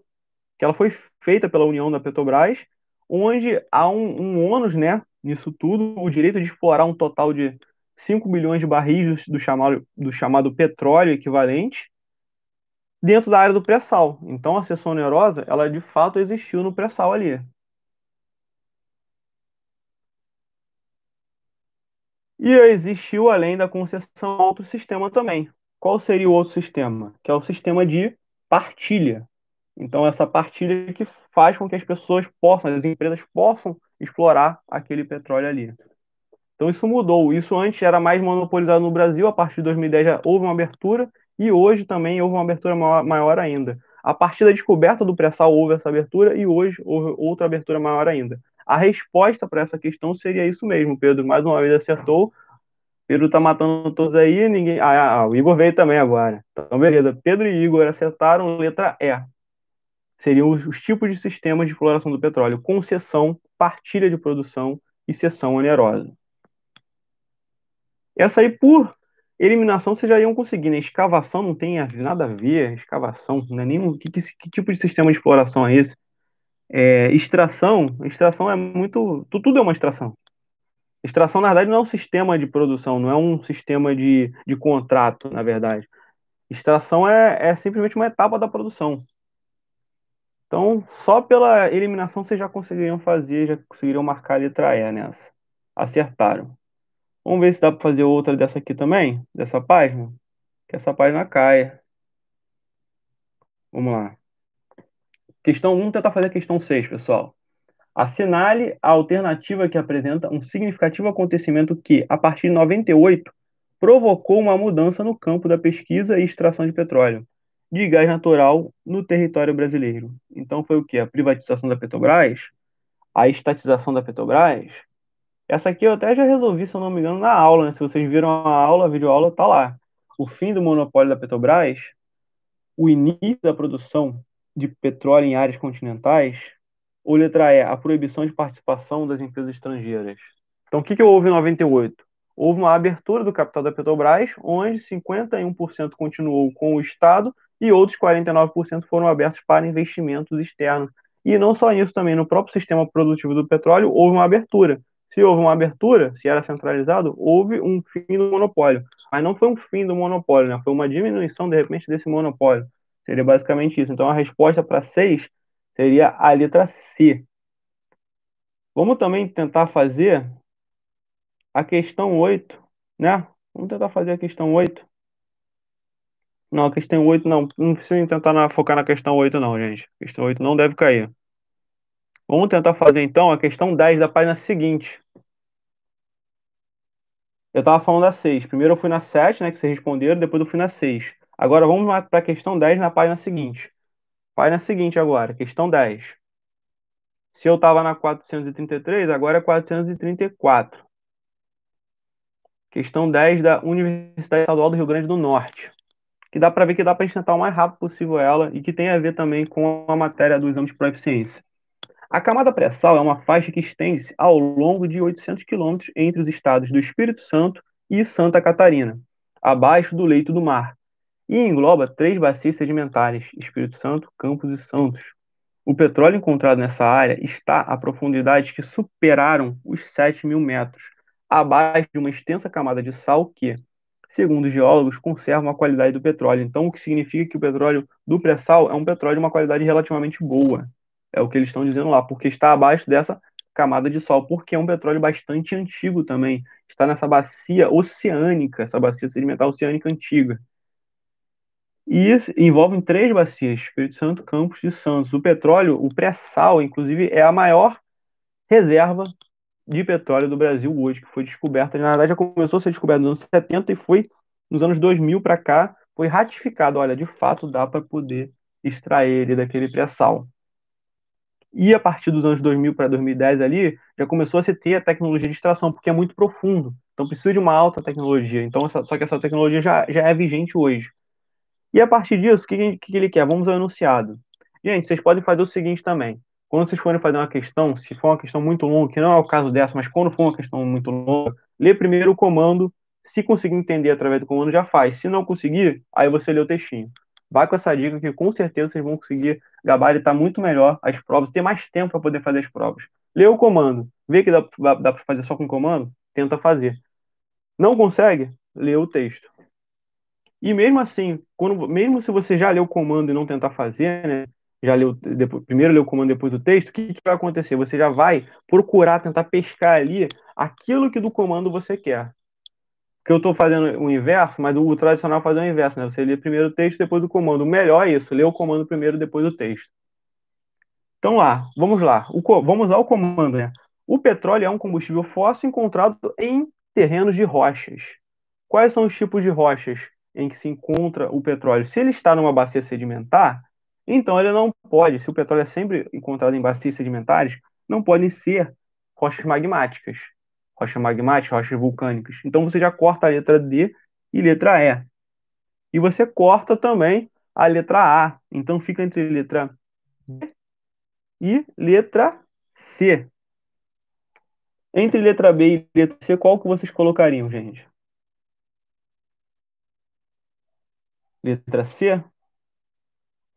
que ela foi feita pela União da Petrobras, onde há um, um ônus né, nisso tudo, o direito de explorar um total de 5 milhões de barris do chamado, do chamado petróleo equivalente dentro da área do pré-sal. Então a seção onerosa, ela de fato existiu no pré-sal ali. E existiu além da concessão outro sistema também. Qual seria o outro sistema? Que é o sistema de partilha. Então, essa partilha que faz com que as pessoas possam, as empresas possam explorar aquele petróleo ali. Então, isso mudou. Isso antes era mais monopolizado no Brasil, a partir de 2010 já houve uma abertura, e hoje também houve uma abertura maior, ainda. A partir da descoberta do pré-sal houve essa abertura, e hoje houve outra abertura maior ainda. A resposta para essa questão seria isso mesmo, Pedro. Mais uma vez acertou. Pedro está matando todos aí, ninguém. ah, ah o Igor veio também agora. Então, beleza. Pedro e Igor acertaram letra E seriam os, tipos de sistemas de exploração do petróleo: concessão, partilha de produção e cessão onerosa. Essa aí, por eliminação, vocês já iam conseguir, né? Escavação não tem nada a ver, escavação, não é nenhum. Que, que, que tipo de sistema de exploração é esse? É, extração, extração é muito. Tudo é uma extração. Extração, na verdade, não é um sistema de produção, não é um sistema de, de contrato, na verdade. Extração é, é simplesmente uma etapa da produção. Então, só pela eliminação vocês já conseguiriam fazer, já conseguiriam marcar a letra E nessa. Né? Acertaram. Vamos ver se dá para fazer outra dessa aqui também, dessa página. Que essa página caia. Vamos lá. Questão 1, um, tentar fazer a questão 6, pessoal. Assinale a alternativa que apresenta um significativo acontecimento que, a partir de 98, provocou uma mudança no campo da pesquisa e extração de petróleo de gás natural no território brasileiro. Então foi o que? A privatização da Petrobras, a estatização da Petrobras. Essa aqui eu até já resolvi, se eu não me engano, na aula, né? Se vocês viram a aula, a videoaula tá lá. O fim do monopólio da Petrobras, o início da produção de petróleo em áreas continentais, ou letra E, a proibição de participação das empresas estrangeiras. Então, o que, que houve em 98? Houve uma abertura do capital da Petrobras, onde 51% continuou com o Estado e outros 49% foram abertos para investimentos externos. E não só isso também no próprio sistema produtivo do petróleo houve uma abertura. Se houve uma abertura, se era centralizado, houve um fim do monopólio. Mas não foi um fim do monopólio, né? foi uma diminuição, de repente, desse monopólio. Seria basicamente isso. Então a resposta para 6 seria a letra C. Vamos também tentar fazer a questão 8, né? Vamos tentar fazer a questão 8. Não, a questão 8 não. Não precisa tentar na, focar na questão 8, não, gente. A questão 8 não deve cair. Vamos tentar fazer então a questão 10 da página seguinte. Eu estava falando da 6. Primeiro eu fui na 7, né, que vocês responderam, depois eu fui na 6. Agora vamos para a questão 10 na página seguinte. Página seguinte agora, questão 10. Se eu estava na 433, agora é 434. Questão 10 da Universidade Estadual do Rio Grande do Norte que dá para ver que dá para instantar o mais rápido possível ela e que tem a ver também com a matéria dos exame de proficiência. A camada pré-sal é uma faixa que estende-se ao longo de 800 quilômetros entre os estados do Espírito Santo e Santa Catarina, abaixo do leito do mar, e engloba três bacias sedimentares, Espírito Santo, Campos e Santos. O petróleo encontrado nessa área está a profundidades que superaram os 7 mil metros, abaixo de uma extensa camada de sal que, segundo geólogos, conservam a qualidade do petróleo. Então, o que significa que o petróleo do pré-sal é um petróleo de uma qualidade relativamente boa. É o que eles estão dizendo lá, porque está abaixo dessa camada de sol, porque é um petróleo bastante antigo também. Está nessa bacia oceânica, essa bacia sedimentar oceânica antiga. E envolvem três bacias: Espírito Santo, Campos e Santos. O petróleo, o pré-sal, inclusive, é a maior reserva de petróleo do Brasil hoje, que foi descoberta, na verdade já começou a ser descoberta nos anos 70 e foi nos anos 2000 para cá, foi ratificado, olha, de fato dá para poder extrair ele daquele pré-sal. E a partir dos anos 2000 para 2010 ali, já começou a se ter a tecnologia de extração, porque é muito profundo, então precisa de uma alta tecnologia, então essa, só que essa tecnologia já, já é vigente hoje. E a partir disso, o que, que ele quer? Vamos ao enunciado. Gente, vocês podem fazer o seguinte também. Quando vocês forem fazer uma questão, se for uma questão muito longa, que não é o caso dessa, mas quando for uma questão muito longa, lê primeiro o comando. Se conseguir entender através do comando, já faz. Se não conseguir, aí você lê o textinho. Vai com essa dica que com certeza vocês vão conseguir gabaritar muito melhor as provas, ter mais tempo para poder fazer as provas. Lê o comando. Vê que dá, dá para fazer só com o comando? Tenta fazer. Não consegue? Lê o texto. E mesmo assim, quando, mesmo se você já leu o comando e não tentar fazer, né, já leu depois, primeiro leu o comando, depois o texto, o que, que vai acontecer? Você já vai procurar tentar pescar ali aquilo que do comando você quer. Porque eu estou fazendo o inverso, mas o tradicional fazer o inverso, né? Você lê primeiro o texto, depois o comando. O melhor é isso, lê o comando primeiro, depois o texto. Então lá, vamos lá. O, vamos ao comando, né? O petróleo é um combustível fóssil encontrado em terrenos de rochas. Quais são os tipos de rochas em que se encontra o petróleo? Se ele está numa bacia sedimentar, então, ele não pode, se o petróleo é sempre encontrado em bacias sedimentares, não podem ser rochas magmáticas, rochas magmáticas, rochas vulcânicas. Então, você já corta a letra D e letra E. E você corta também a letra A. Então, fica entre letra B e letra C. Entre letra B e letra C, qual que vocês colocariam, gente? Letra C?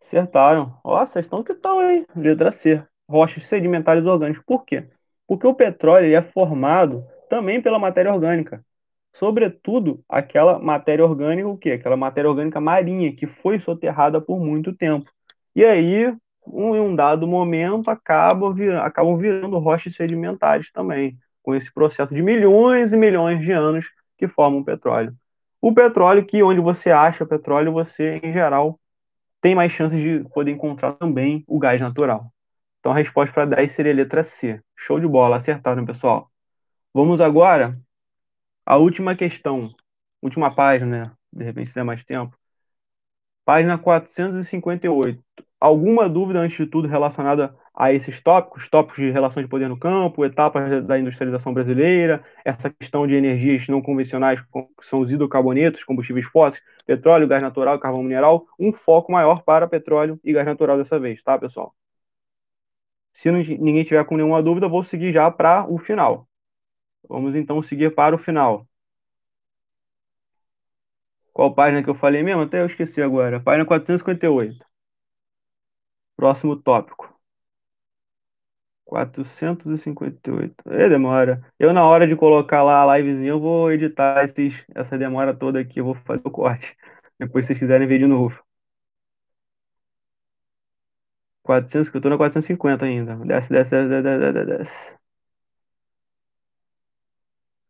Acertaram. Ó, vocês estão que estão, hein? Letra C. Rochas sedimentares orgânicas. Por quê? Porque o petróleo é formado também pela matéria orgânica. Sobretudo aquela matéria orgânica, o quê? Aquela matéria orgânica marinha, que foi soterrada por muito tempo. E aí, um, em um dado momento, acabam, acabam virando rochas sedimentares também, com esse processo de milhões e milhões de anos que formam o petróleo. O petróleo, que onde você acha petróleo, você, em geral, tem mais chances de poder encontrar também o gás natural. Então a resposta para 10 seria a letra C. Show de bola, acertaram, pessoal. Vamos agora à última questão, última página, né? de repente se der mais tempo. Página 458. Alguma dúvida, antes de tudo, relacionada a esses tópicos, tópicos de relações de poder no campo, etapas da industrialização brasileira, essa questão de energias não convencionais, que são os hidrocarbonetos, combustíveis fósseis, petróleo, gás natural, carvão mineral, um foco maior para petróleo e gás natural dessa vez, tá, pessoal? Se não, ninguém tiver com nenhuma dúvida, vou seguir já para o final. Vamos então seguir para o final. Qual página que eu falei mesmo? Até eu esqueci agora. Página 458. Próximo tópico. 458. É demora. Eu, na hora de colocar lá a livezinha, eu vou editar esses, essa demora toda aqui. Eu vou fazer o corte. Depois, se vocês quiserem ver de novo. 400, eu tô na 450 ainda. Desce, desce, desce, desce, desce, desce.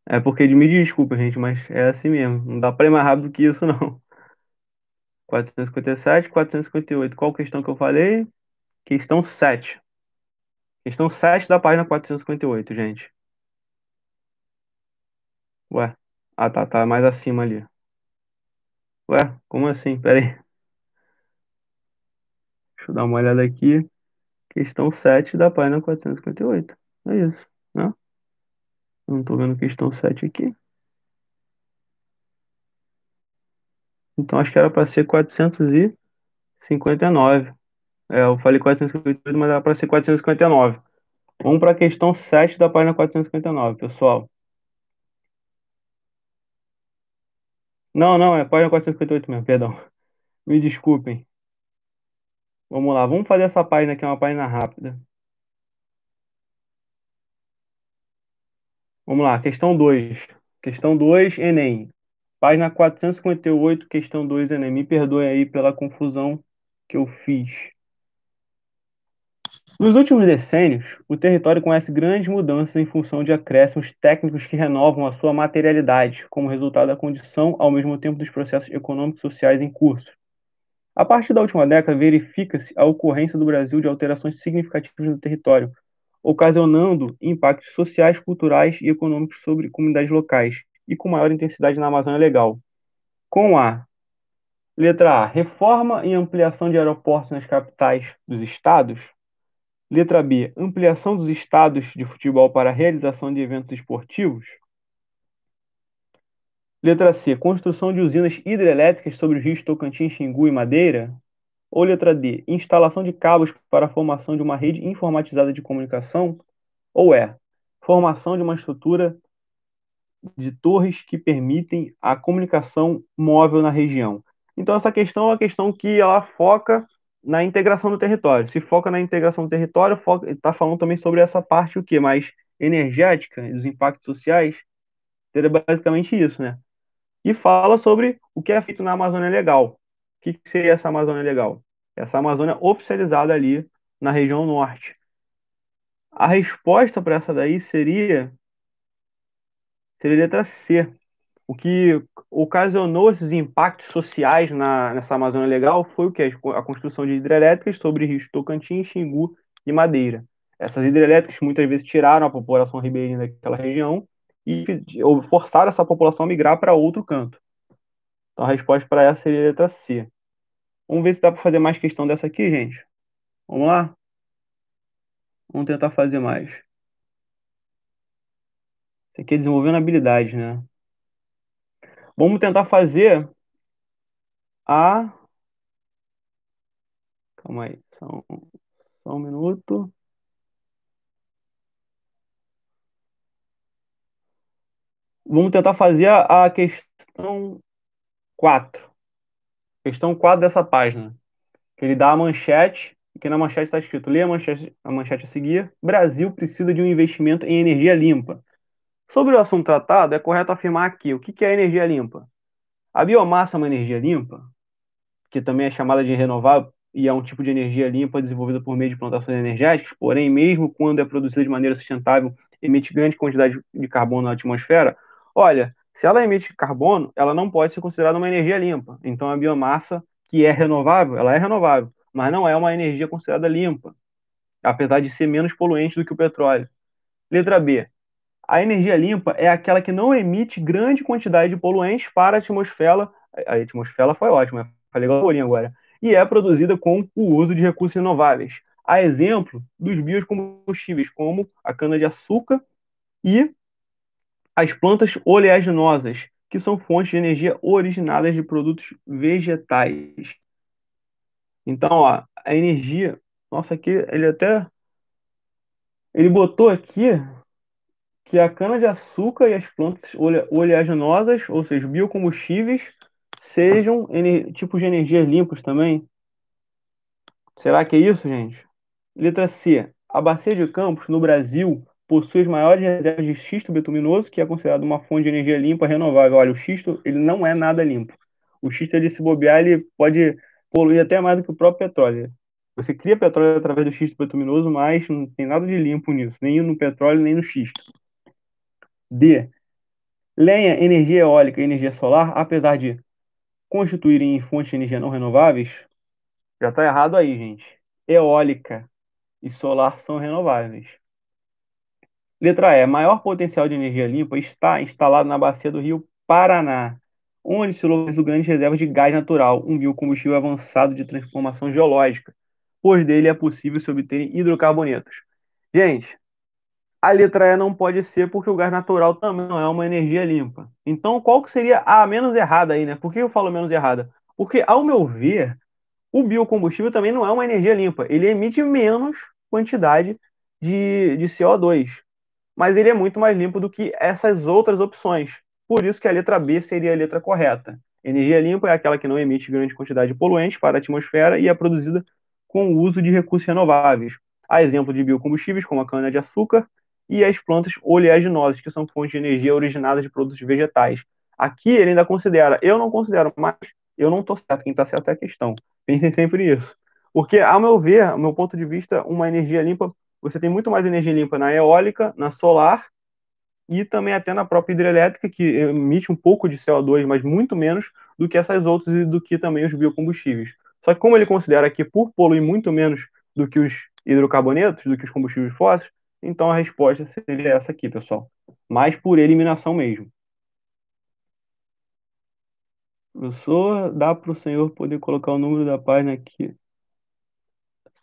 É porque me desculpa, gente, mas é assim mesmo. Não dá pra ir mais rápido que isso, não. 457, 458. Qual questão que eu falei? Questão 7. Questão 7 da página 458, gente. Ué. Ah, tá, tá mais acima ali. Ué, como assim? Pera aí. Deixa eu dar uma olhada aqui. Questão 7 da página 458. É isso, né? Não tô vendo questão 7 aqui. Então acho que era para ser 459. É, eu falei 458, mas era para ser 459. Vamos para a questão 7 da página 459, pessoal. Não, não, é página 458 mesmo, perdão. Me desculpem. Vamos lá, vamos fazer essa página que é uma página rápida. Vamos lá, questão 2. Questão 2, Enem. Página 458, questão 2, Enem. Me perdoe aí pela confusão que eu fiz. Nos últimos decênios, o território conhece grandes mudanças em função de acréscimos técnicos que renovam a sua materialidade, como resultado da condição ao mesmo tempo dos processos econômicos e sociais em curso. A partir da última década, verifica-se a ocorrência do Brasil de alterações significativas no território, ocasionando impactos sociais, culturais e econômicos sobre comunidades locais, e com maior intensidade na Amazônia Legal. Com a letra A, reforma e ampliação de aeroportos nas capitais dos estados, Letra B. Ampliação dos estados de futebol para a realização de eventos esportivos. Letra C. Construção de usinas hidrelétricas sobre os rios Tocantins, Xingu e Madeira. Ou letra D. Instalação de cabos para a formação de uma rede informatizada de comunicação. Ou E. É, formação de uma estrutura de torres que permitem a comunicação móvel na região. Então, essa questão é uma questão que ela foca na integração do território. Se foca na integração do território, está falando também sobre essa parte o que mais energética e dos impactos sociais. Seria basicamente isso, né? E fala sobre o que é feito na Amazônia Legal. O que, que seria essa Amazônia Legal? Essa Amazônia oficializada ali na região norte. A resposta para essa daí seria seria letra C, o que ocasionou esses impactos sociais na, nessa Amazônia Legal foi o que a construção de hidrelétricas sobre rios Tocantins, Xingu e Madeira. Essas hidrelétricas muitas vezes tiraram a população ribeirinha daquela região e forçaram essa população a migrar para outro canto. Então a resposta para essa seria a letra C. Vamos ver se dá para fazer mais questão dessa aqui, gente. Vamos lá? Vamos tentar fazer mais. Isso aqui é desenvolvendo habilidade, né? Vamos tentar fazer a. Calma aí, só um, só um minuto. Vamos tentar fazer a questão 4. Questão 4 dessa página. Que ele dá a manchete, que na manchete está escrito: lê a manchete, a manchete a seguir. Brasil precisa de um investimento em energia limpa. Sobre o assunto tratado, é correto afirmar que o que é energia limpa? A biomassa é uma energia limpa, que também é chamada de renovável e é um tipo de energia limpa desenvolvida por meio de plantações energéticas, porém, mesmo quando é produzida de maneira sustentável, emite grande quantidade de carbono na atmosfera. Olha, se ela emite carbono, ela não pode ser considerada uma energia limpa. Então, a biomassa, que é renovável, ela é renovável, mas não é uma energia considerada limpa, apesar de ser menos poluente do que o petróleo. Letra B. A energia limpa é aquela que não emite grande quantidade de poluentes para a atmosfera. A atmosfera foi ótima, falei igual a agora. E é produzida com o uso de recursos renováveis. A exemplo dos biocombustíveis, como a cana-de-açúcar e as plantas oleaginosas, que são fontes de energia originadas de produtos vegetais. Então, ó, a energia. Nossa, aqui ele até. Ele botou aqui que a cana-de-açúcar e as plantas oleaginosas, ou seja, biocombustíveis, sejam tipos de energias limpos também? Será que é isso, gente? Letra C. A bacia de Campos, no Brasil, possui as maiores reservas de xisto bituminoso, que é considerado uma fonte de energia limpa renovável. Olha, o xisto, ele não é nada limpo. O xisto, ele se bobear, ele pode poluir até mais do que o próprio petróleo. Você cria petróleo através do xisto bituminoso, mas não tem nada de limpo nisso, nem no petróleo, nem no xisto. D. Lenha, energia eólica e energia solar, apesar de constituírem fontes de energia não renováveis, já está errado aí, gente. Eólica e solar são renováveis. Letra E. Maior potencial de energia limpa está instalado na bacia do rio Paraná, onde se localizam grandes reservas de gás natural, um biocombustível avançado de transformação geológica, pois dele é possível se obterem hidrocarbonetos. Gente, a letra E não pode ser porque o gás natural também não é uma energia limpa. Então, qual que seria a menos errada aí, né? Por que eu falo menos errada? Porque, ao meu ver, o biocombustível também não é uma energia limpa. Ele emite menos quantidade de, de CO2, mas ele é muito mais limpo do que essas outras opções. Por isso que a letra B seria a letra correta. Energia limpa é aquela que não emite grande quantidade de poluentes para a atmosfera e é produzida com o uso de recursos renováveis. Há exemplo de biocombustíveis como a cana-de-açúcar e as plantas oleaginosas, que são fontes de energia originadas de produtos vegetais. Aqui ele ainda considera, eu não considero, mas eu não estou certo, quem está certo é a questão. Pensem sempre nisso. Porque, ao meu ver, ao meu ponto de vista, uma energia limpa, você tem muito mais energia limpa na eólica, na solar e também até na própria hidrelétrica, que emite um pouco de CO2, mas muito menos do que essas outras e do que também os biocombustíveis. Só que como ele considera que por poluir muito menos do que os hidrocarbonetos, do que os combustíveis fósseis, então a resposta seria essa aqui, pessoal. Mas por eliminação mesmo. Professor, dá para o senhor poder colocar o número da página aqui?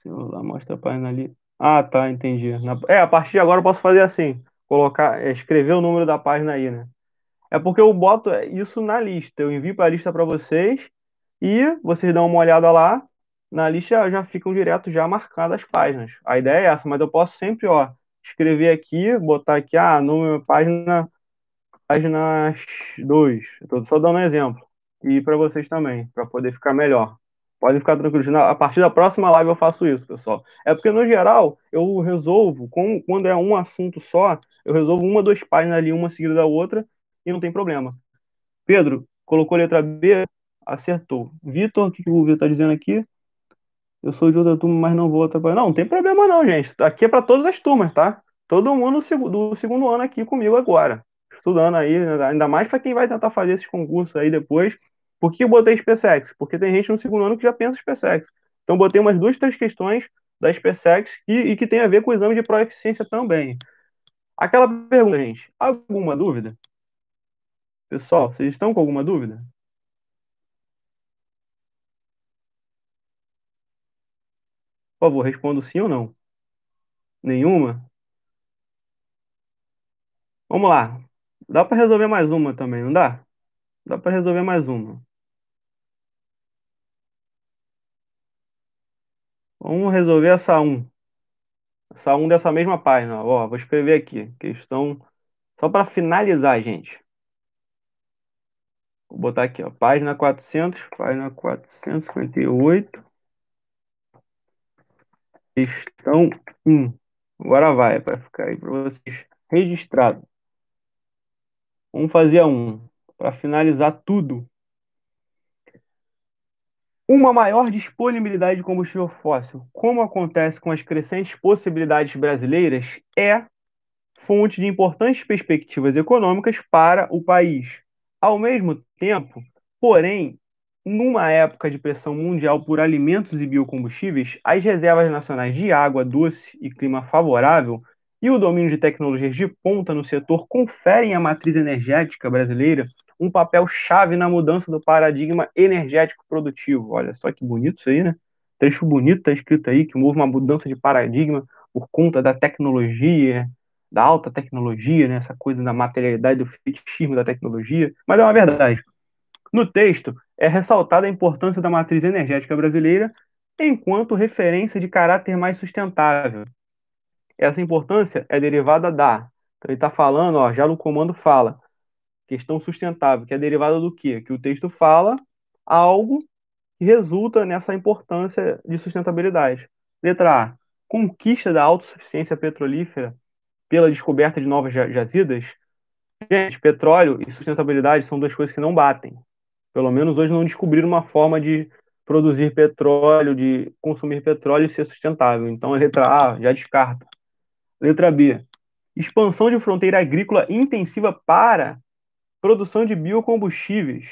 Senhor, lá mostra a página ali. Ah, tá, entendi. Na... É, a partir de agora eu posso fazer assim: colocar, é, escrever o número da página aí, né? É porque eu boto é, isso na lista. Eu envio para a lista para vocês e vocês dão uma olhada lá. Na lista já ficam direto já marcadas as páginas. A ideia é essa, mas eu posso sempre, ó, escrever aqui, botar aqui, ah, número página página 2. Estou só dando um exemplo. E para vocês também, para poder ficar melhor. Podem ficar tranquilos. Na, a partir da próxima live eu faço isso, pessoal. É porque, no geral, eu resolvo, com, quando é um assunto só, eu resolvo uma, duas páginas ali, uma seguida da outra, e não tem problema. Pedro, colocou letra B, acertou. Vitor, o que, que o Vitor está dizendo aqui? eu sou de outra turma, mas não vou atrapalhar. Não, não tem problema não, gente. Aqui é para todas as turmas, tá? Todo mundo do segundo ano aqui comigo agora. Estudando aí, ainda mais para quem vai tentar fazer esses concursos aí depois. Por que eu botei SpaceX? Porque tem gente no segundo ano que já pensa SpaceX. Então botei umas duas, três questões da SpaceX e, e que tem a ver com o exame de proficiência também. Aquela pergunta, gente. Alguma dúvida? Pessoal, vocês estão com alguma dúvida? Por favor, respondo sim ou não. Nenhuma? Vamos lá. Dá para resolver mais uma também, não dá? Dá para resolver mais uma. Vamos resolver essa 1. Essa 1 dessa mesma página. Ó, vou escrever aqui. Questão só para finalizar, gente. Vou botar aqui, ó, página 400, página 458. Questão 1. Agora vai, para ficar aí para vocês registrado. Vamos fazer a 1. Para finalizar tudo. Uma maior disponibilidade de combustível fóssil, como acontece com as crescentes possibilidades brasileiras, é fonte de importantes perspectivas econômicas para o país. Ao mesmo tempo, porém, numa época de pressão mundial por alimentos e biocombustíveis, as reservas nacionais de água doce e clima favorável e o domínio de tecnologias de ponta no setor conferem à matriz energética brasileira um papel chave na mudança do paradigma energético produtivo. Olha só que bonito isso aí, né? Trecho bonito está escrito aí que move uma mudança de paradigma por conta da tecnologia, da alta tecnologia, né? essa coisa da materialidade, do fetichismo da tecnologia, mas é uma verdade. No texto, é ressaltada a importância da matriz energética brasileira enquanto referência de caráter mais sustentável. Essa importância é derivada da. Então ele está falando, ó, já no comando fala, questão sustentável, que é derivada do quê? Que o texto fala algo que resulta nessa importância de sustentabilidade. Letra A. Conquista da autossuficiência petrolífera pela descoberta de novas jazidas. Gente, petróleo e sustentabilidade são duas coisas que não batem pelo menos hoje, não descobriram uma forma de produzir petróleo, de consumir petróleo e ser sustentável. Então, a letra A já descarta. Letra B. Expansão de fronteira agrícola intensiva para produção de biocombustíveis.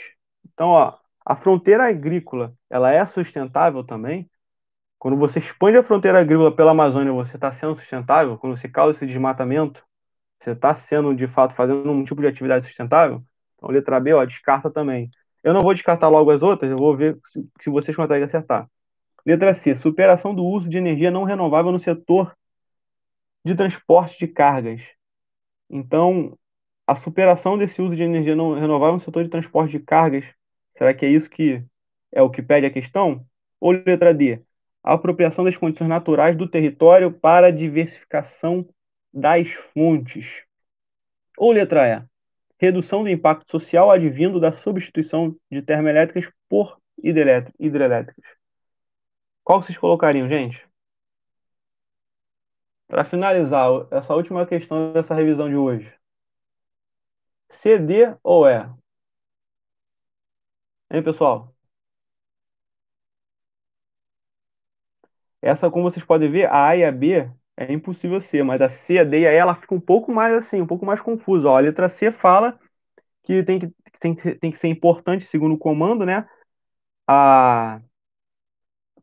Então, ó, a fronteira agrícola, ela é sustentável também? Quando você expande a fronteira agrícola pela Amazônia, você está sendo sustentável? Quando você causa esse desmatamento, você está sendo, de fato, fazendo um tipo de atividade sustentável? Então, letra B, ó, descarta também. Eu não vou descartar logo as outras, eu vou ver se, se vocês conseguem acertar. Letra C, superação do uso de energia não renovável no setor de transporte de cargas. Então, a superação desse uso de energia não renovável no setor de transporte de cargas, será que é isso que é o que pede a questão? Ou letra D, a apropriação das condições naturais do território para a diversificação das fontes. Ou letra E, redução do impacto social advindo da substituição de termoelétricas por hidrelétricas. Qual vocês colocariam, gente? Para finalizar, essa última questão dessa revisão de hoje. CD ou E? Hein, pessoal? Essa, como vocês podem ver, a A e a B é impossível ser, mas a C, a D e a E, ela fica um pouco mais assim, um pouco mais confusa. Ó, a letra C fala que tem que, tem que, tem que ser importante, segundo o comando, né? A,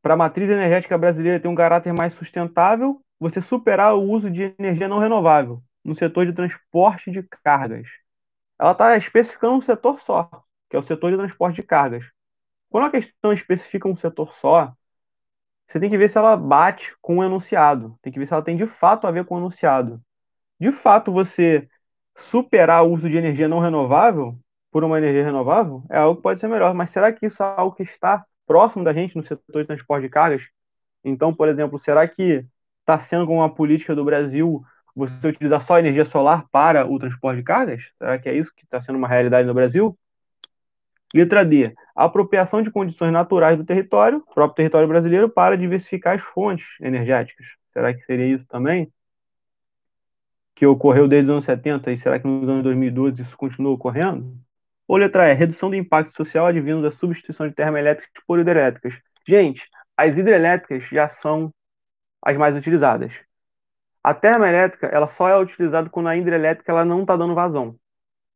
para a matriz energética brasileira ter um caráter mais sustentável, você superar o uso de energia não renovável no setor de transporte de cargas. Ela está especificando um setor só, que é o setor de transporte de cargas. Quando a questão especifica um setor só, você tem que ver se ela bate com o enunciado. Tem que ver se ela tem de fato a ver com o enunciado. De fato, você superar o uso de energia não renovável por uma energia renovável é algo que pode ser melhor. Mas será que isso é algo que está próximo da gente no setor de transporte de cargas? Então, por exemplo, será que está sendo como uma política do Brasil você utilizar só energia solar para o transporte de cargas? Será que é isso que está sendo uma realidade no Brasil? Letra D. Apropriação de condições naturais do território, próprio território brasileiro, para diversificar as fontes energéticas. Será que seria isso também? Que ocorreu desde os anos 70 e será que nos anos 2012 isso continua ocorrendo? Ou letra E, redução do impacto social advindo da substituição de termoelétricas por hidrelétricas. Gente, as hidrelétricas já são as mais utilizadas. A termoelétrica, ela só é utilizada quando a hidrelétrica ela não está dando vazão.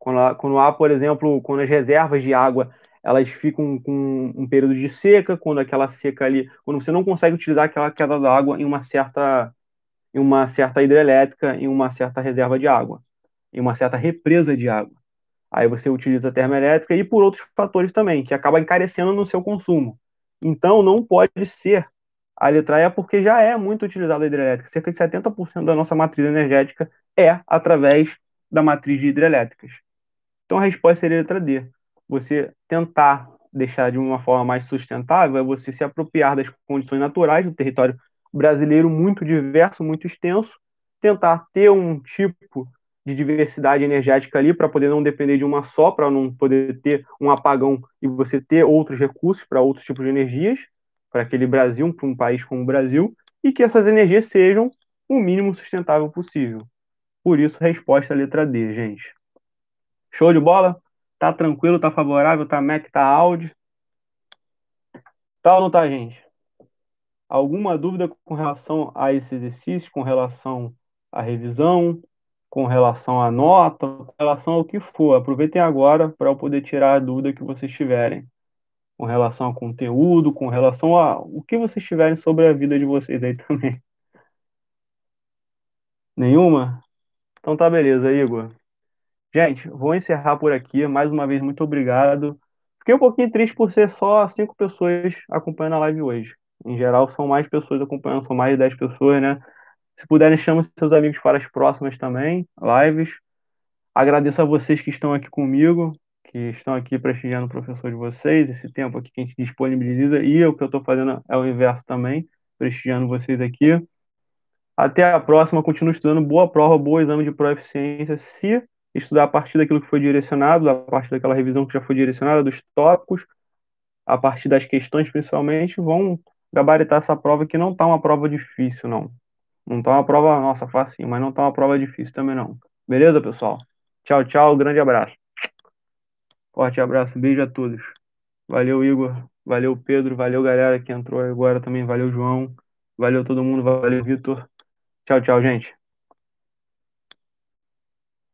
Quando, quando há, por exemplo, quando as reservas de água elas ficam com um período de seca, quando aquela seca ali, quando você não consegue utilizar aquela queda da água em uma certa em uma certa hidrelétrica, em uma certa reserva de água, em uma certa represa de água. Aí você utiliza a termoelétrica e por outros fatores também, que acaba encarecendo no seu consumo. Então não pode ser a letra E porque já é muito utilizada a hidrelétrica. Cerca de 70% da nossa matriz energética é através da matriz de hidrelétricas. Então a resposta seria a letra D. Você tentar deixar de uma forma mais sustentável é você se apropriar das condições naturais do território brasileiro muito diverso, muito extenso, tentar ter um tipo de diversidade energética ali para poder não depender de uma só, para não poder ter um apagão e você ter outros recursos para outros tipos de energias, para aquele Brasil, para um país como o Brasil, e que essas energias sejam o mínimo sustentável possível. Por isso, resposta letra D, gente. Show de bola? Tá tranquilo, tá favorável, tá Mac, tá Audi? Tá ou não tá, gente? Alguma dúvida com relação a esse exercício, com relação à revisão, com relação à nota, com relação ao que for? Aproveitem agora para eu poder tirar a dúvida que vocês tiverem com relação ao conteúdo, com relação a o que vocês tiverem sobre a vida de vocês aí também. Nenhuma? Então tá beleza, Igor. Gente, vou encerrar por aqui. Mais uma vez, muito obrigado. Fiquei um pouquinho triste por ser só cinco pessoas acompanhando a live hoje. Em geral, são mais pessoas acompanhando, são mais de dez pessoas, né? Se puderem, chamem seus amigos para as próximas também, lives. Agradeço a vocês que estão aqui comigo, que estão aqui prestigiando o professor de vocês, esse tempo aqui que a gente disponibiliza, e o que eu estou fazendo é o inverso também, prestigiando vocês aqui. Até a próxima, continuo estudando. Boa prova, bom exame de proficiência. Se estudar a partir daquilo que foi direcionado, a partir daquela revisão que já foi direcionada, dos tópicos, a partir das questões principalmente, vão gabaritar essa prova que não está uma prova difícil, não. Não está uma prova, nossa, fácil, mas não está uma prova difícil também, não. Beleza, pessoal? Tchau, tchau, grande abraço. Forte abraço, beijo a todos. Valeu, Igor. Valeu, Pedro. Valeu, galera que entrou agora também. Valeu, João. Valeu todo mundo. Valeu, Vitor. Tchau, tchau, gente.